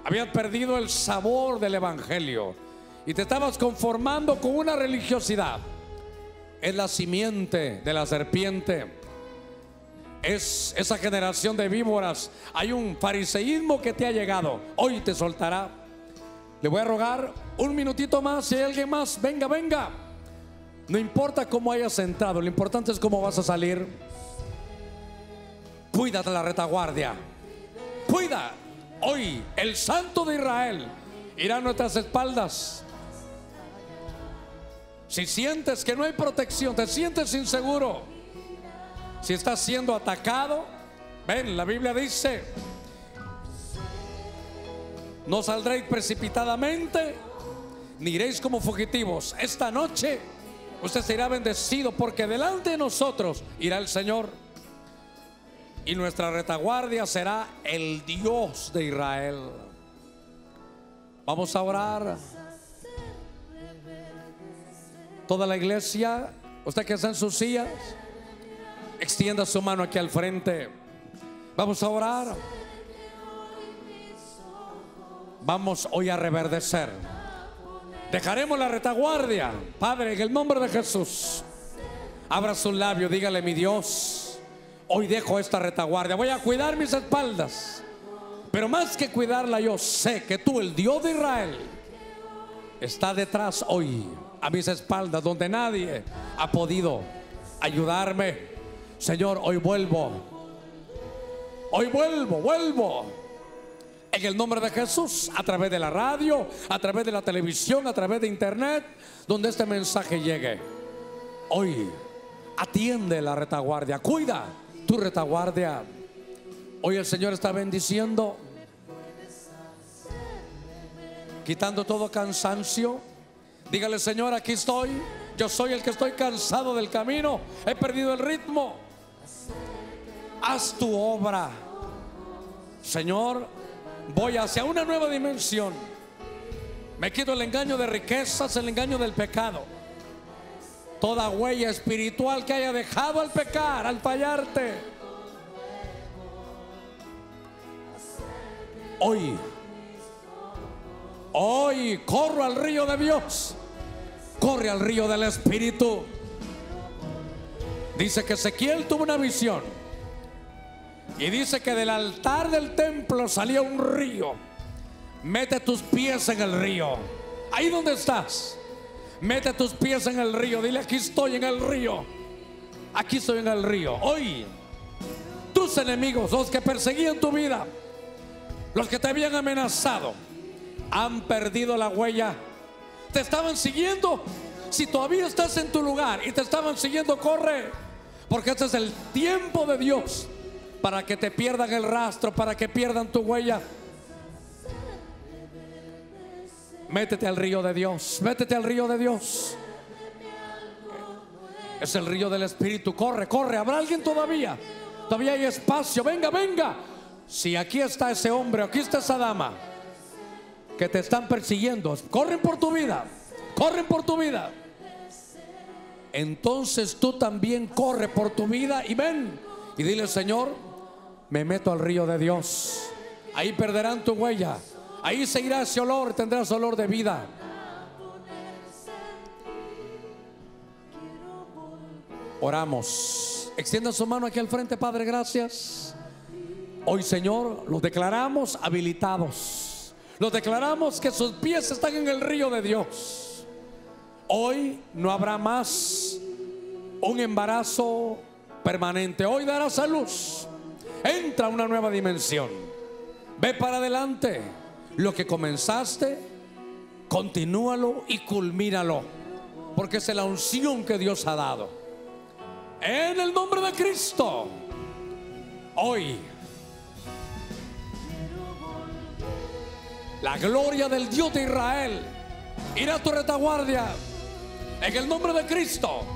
habías perdido el sabor del Evangelio y te estabas conformando con una religiosidad, es la simiente de la serpiente es esa generación de víboras. Hay un fariseísmo que te ha llegado. Hoy te soltará. Le voy a rogar un minutito más, si hay alguien más, venga, venga. No importa cómo hayas entrado, lo importante es cómo vas a salir. Cuídate la retaguardia. Cuida. Hoy el Santo de Israel irá a nuestras espaldas. Si sientes que no hay protección, te sientes inseguro, si estás siendo atacado, ven, la Biblia dice, no saldréis precipitadamente ni iréis como fugitivos. Esta noche usted será bendecido porque delante de nosotros irá el Señor. Y nuestra retaguardia será el Dios de Israel. Vamos a orar. Toda la iglesia, usted que está en sus sillas, extienda su mano aquí al frente. Vamos a orar. Vamos hoy a reverdecer Dejaremos la retaguardia. Padre, en el nombre de Jesús. Abra su labio, dígale mi Dios. Hoy dejo esta retaguardia. Voy a cuidar mis espaldas. Pero más que cuidarla, yo sé que tú, el Dios de Israel, está detrás hoy, a mis espaldas, donde nadie ha podido ayudarme. Señor, hoy vuelvo. Hoy vuelvo, vuelvo en el nombre de Jesús, a través de la radio, a través de la televisión, a través de internet, donde este mensaje llegue. Hoy, atiende la retaguardia, cuida tu retaguardia. Hoy el Señor está bendiciendo, quitando todo cansancio. Dígale, Señor, aquí estoy. Yo soy el que estoy cansado del camino. He perdido el ritmo. Haz tu obra. Señor, Voy hacia una nueva dimensión. Me quito el engaño de riquezas, el engaño del pecado. Toda huella espiritual que haya dejado al pecar, al fallarte. Hoy, hoy corro al río de Dios. Corre al río del Espíritu. Dice que Ezequiel tuvo una visión y dice que del altar del templo salía un río. Mete tus pies en el río. Ahí donde estás. Mete tus pies en el río. Dile, aquí estoy en el río. Aquí estoy en el río. Hoy, tus enemigos, los que perseguían tu vida, los que te habían amenazado, han perdido la huella. Te estaban siguiendo. Si todavía estás en tu lugar y te estaban siguiendo, corre. Porque este es el tiempo de Dios para que te pierdan el rastro, para que pierdan tu huella. Métete al río de Dios, métete al río de Dios. Es el río del Espíritu, corre, corre, habrá alguien todavía. Todavía hay espacio, venga, venga. Si aquí está ese hombre, aquí está esa dama que te están persiguiendo, corren por tu vida, corren por tu vida. Entonces tú también corre por tu vida y ven y dile, Señor, me meto al río de Dios. Ahí perderán tu huella. Ahí seguirá ese olor, tendrás olor de vida. Oramos. Extienda su mano aquí al frente, Padre, gracias. Hoy, Señor, los declaramos habilitados. Los declaramos que sus pies están en el río de Dios. Hoy no habrá más un embarazo permanente. Hoy darás a luz. Entra a una nueva dimensión. Ve para adelante. Lo que comenzaste, continúalo y culmínalo. Porque es la unción que Dios ha dado. En el nombre de Cristo. Hoy. La gloria del Dios de Israel irá a tu retaguardia. En el nombre de Cristo.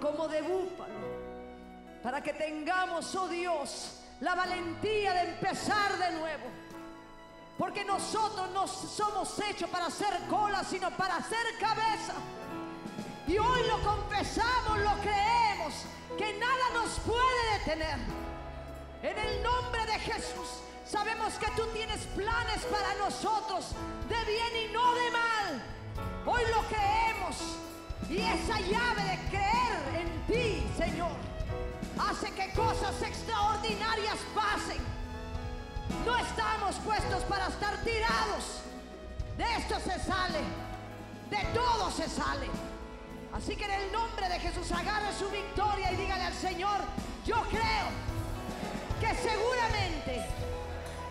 como de búfalo, para que tengamos, oh Dios, la valentía de empezar de nuevo. Porque nosotros no somos hechos para hacer cola, sino para hacer cabeza. Y hoy lo confesamos, lo creemos, que nada nos puede detener. En el nombre de Jesús, sabemos que tú tienes planes para nosotros, de bien y no de mal. Hoy lo creemos. Y esa llave de creer en ti, Señor, hace que cosas extraordinarias pasen. No estamos puestos para estar tirados. De esto se sale. De todo se sale. Así que en el nombre de Jesús agarre su victoria y dígale al Señor, yo creo que seguramente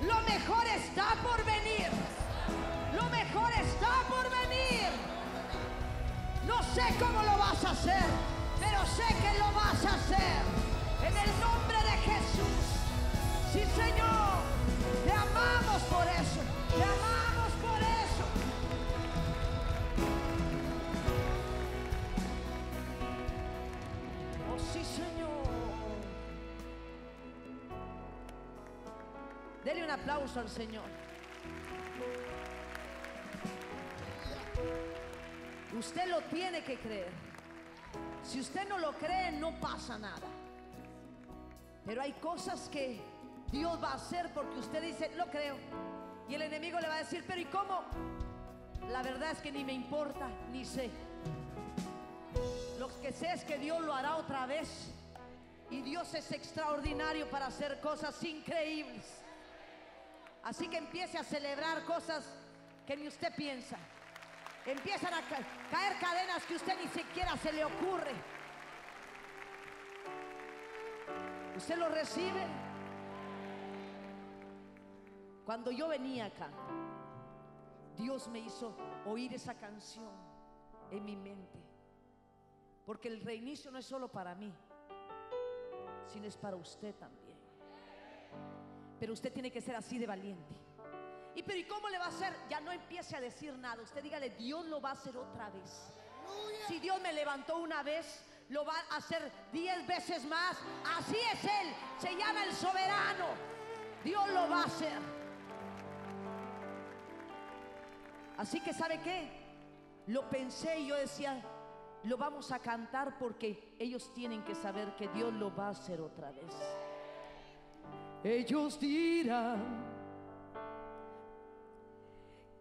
lo mejor está por venir. Lo mejor está por venir. No sé cómo lo vas a hacer, pero sé que lo vas a hacer. En el nombre de Jesús. Sí, Señor. Te amamos por eso. Te amamos por eso. Oh, sí, Señor. Dele un aplauso al Señor. Usted lo tiene que creer. Si usted no lo cree, no pasa nada. Pero hay cosas que Dios va a hacer porque usted dice, lo creo. Y el enemigo le va a decir, pero ¿y cómo? La verdad es que ni me importa, ni sé. Lo que sé es que Dios lo hará otra vez. Y Dios es extraordinario para hacer cosas increíbles. Así que empiece a celebrar cosas que ni usted piensa. Empiezan a caer cadenas que usted ni siquiera se le ocurre. ¿Usted lo recibe? Cuando yo venía acá, Dios me hizo oír esa canción en mi mente. Porque el reinicio no es solo para mí, sino es para usted también. Pero usted tiene que ser así de valiente. ¿Y pero ¿y cómo le va a hacer? Ya no empiece a decir nada. Usted dígale, Dios lo va a hacer otra vez. Si Dios me levantó una vez, lo va a hacer diez veces más. Así es Él. Se llama el soberano. Dios lo va a hacer. Así que sabe qué? Lo pensé y yo decía, lo vamos a cantar porque ellos tienen que saber que Dios lo va a hacer otra vez. Ellos dirán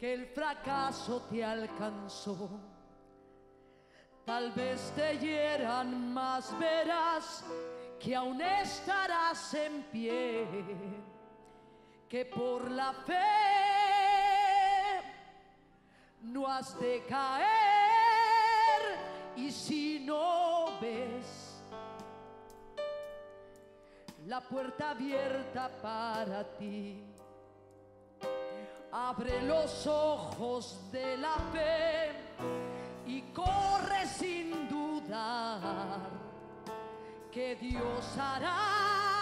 que el fracaso te alcanzó. Tal vez te hieran más, verás que aún estarás en pie, que por la fe no has de caer y si no ves la puerta abierta para ti abre los ojos de la fe y corre sin dudar que Dios hará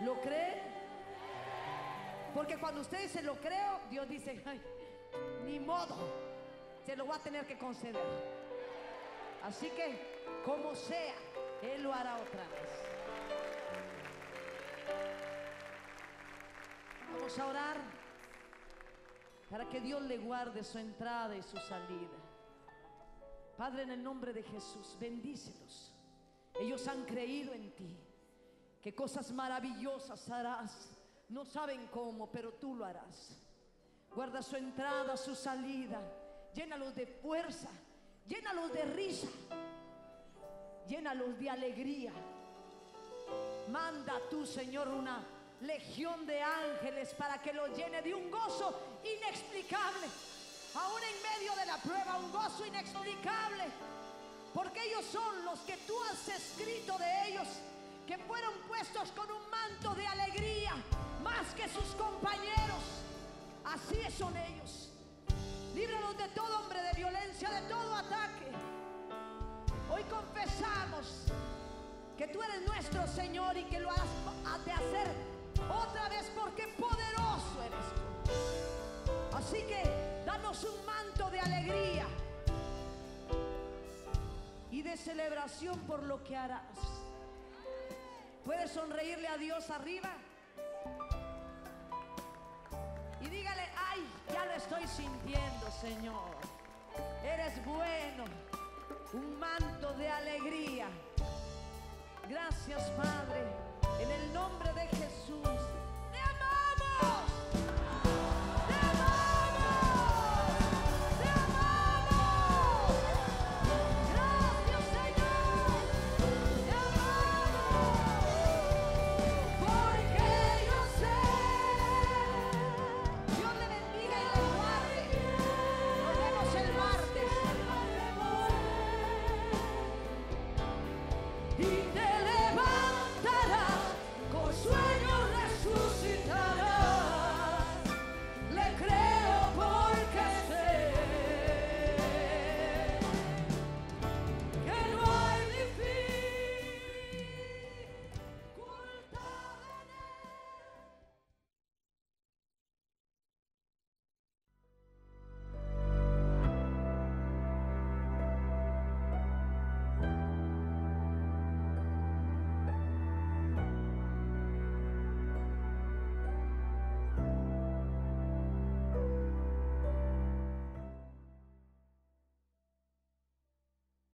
¿Lo creen? Porque cuando usted se lo creo, Dios dice, Ay, ni modo, se lo va a tener que conceder. Así que, como sea, Él lo hará otra vez. Vamos a orar para que Dios le guarde su entrada y su salida. Padre, en el nombre de Jesús, bendícelos. Ellos han creído en ti que cosas maravillosas harás. No saben cómo, pero tú lo harás. Guarda su entrada, su salida. Llénalos de fuerza. Llénalos de risa. Llénalos de alegría. Manda tú, Señor, una legión de ángeles para que los llene de un gozo inexplicable. Aún en medio de la prueba, un gozo inexplicable. Porque ellos son los que tú has escrito de ellos que fueron puestos con un manto de alegría más que sus compañeros. Así son ellos. Líbranos de todo hombre de violencia, de todo ataque. Hoy confesamos que tú eres nuestro Señor y que lo has de hacer otra vez porque poderoso eres Así que danos un manto de alegría y de celebración por lo que harás. Puedes sonreírle a Dios arriba. Y dígale, ay, ya lo estoy sintiendo, Señor. Eres bueno, un manto de alegría. Gracias, Padre, en el nombre de Jesús. Te amamos.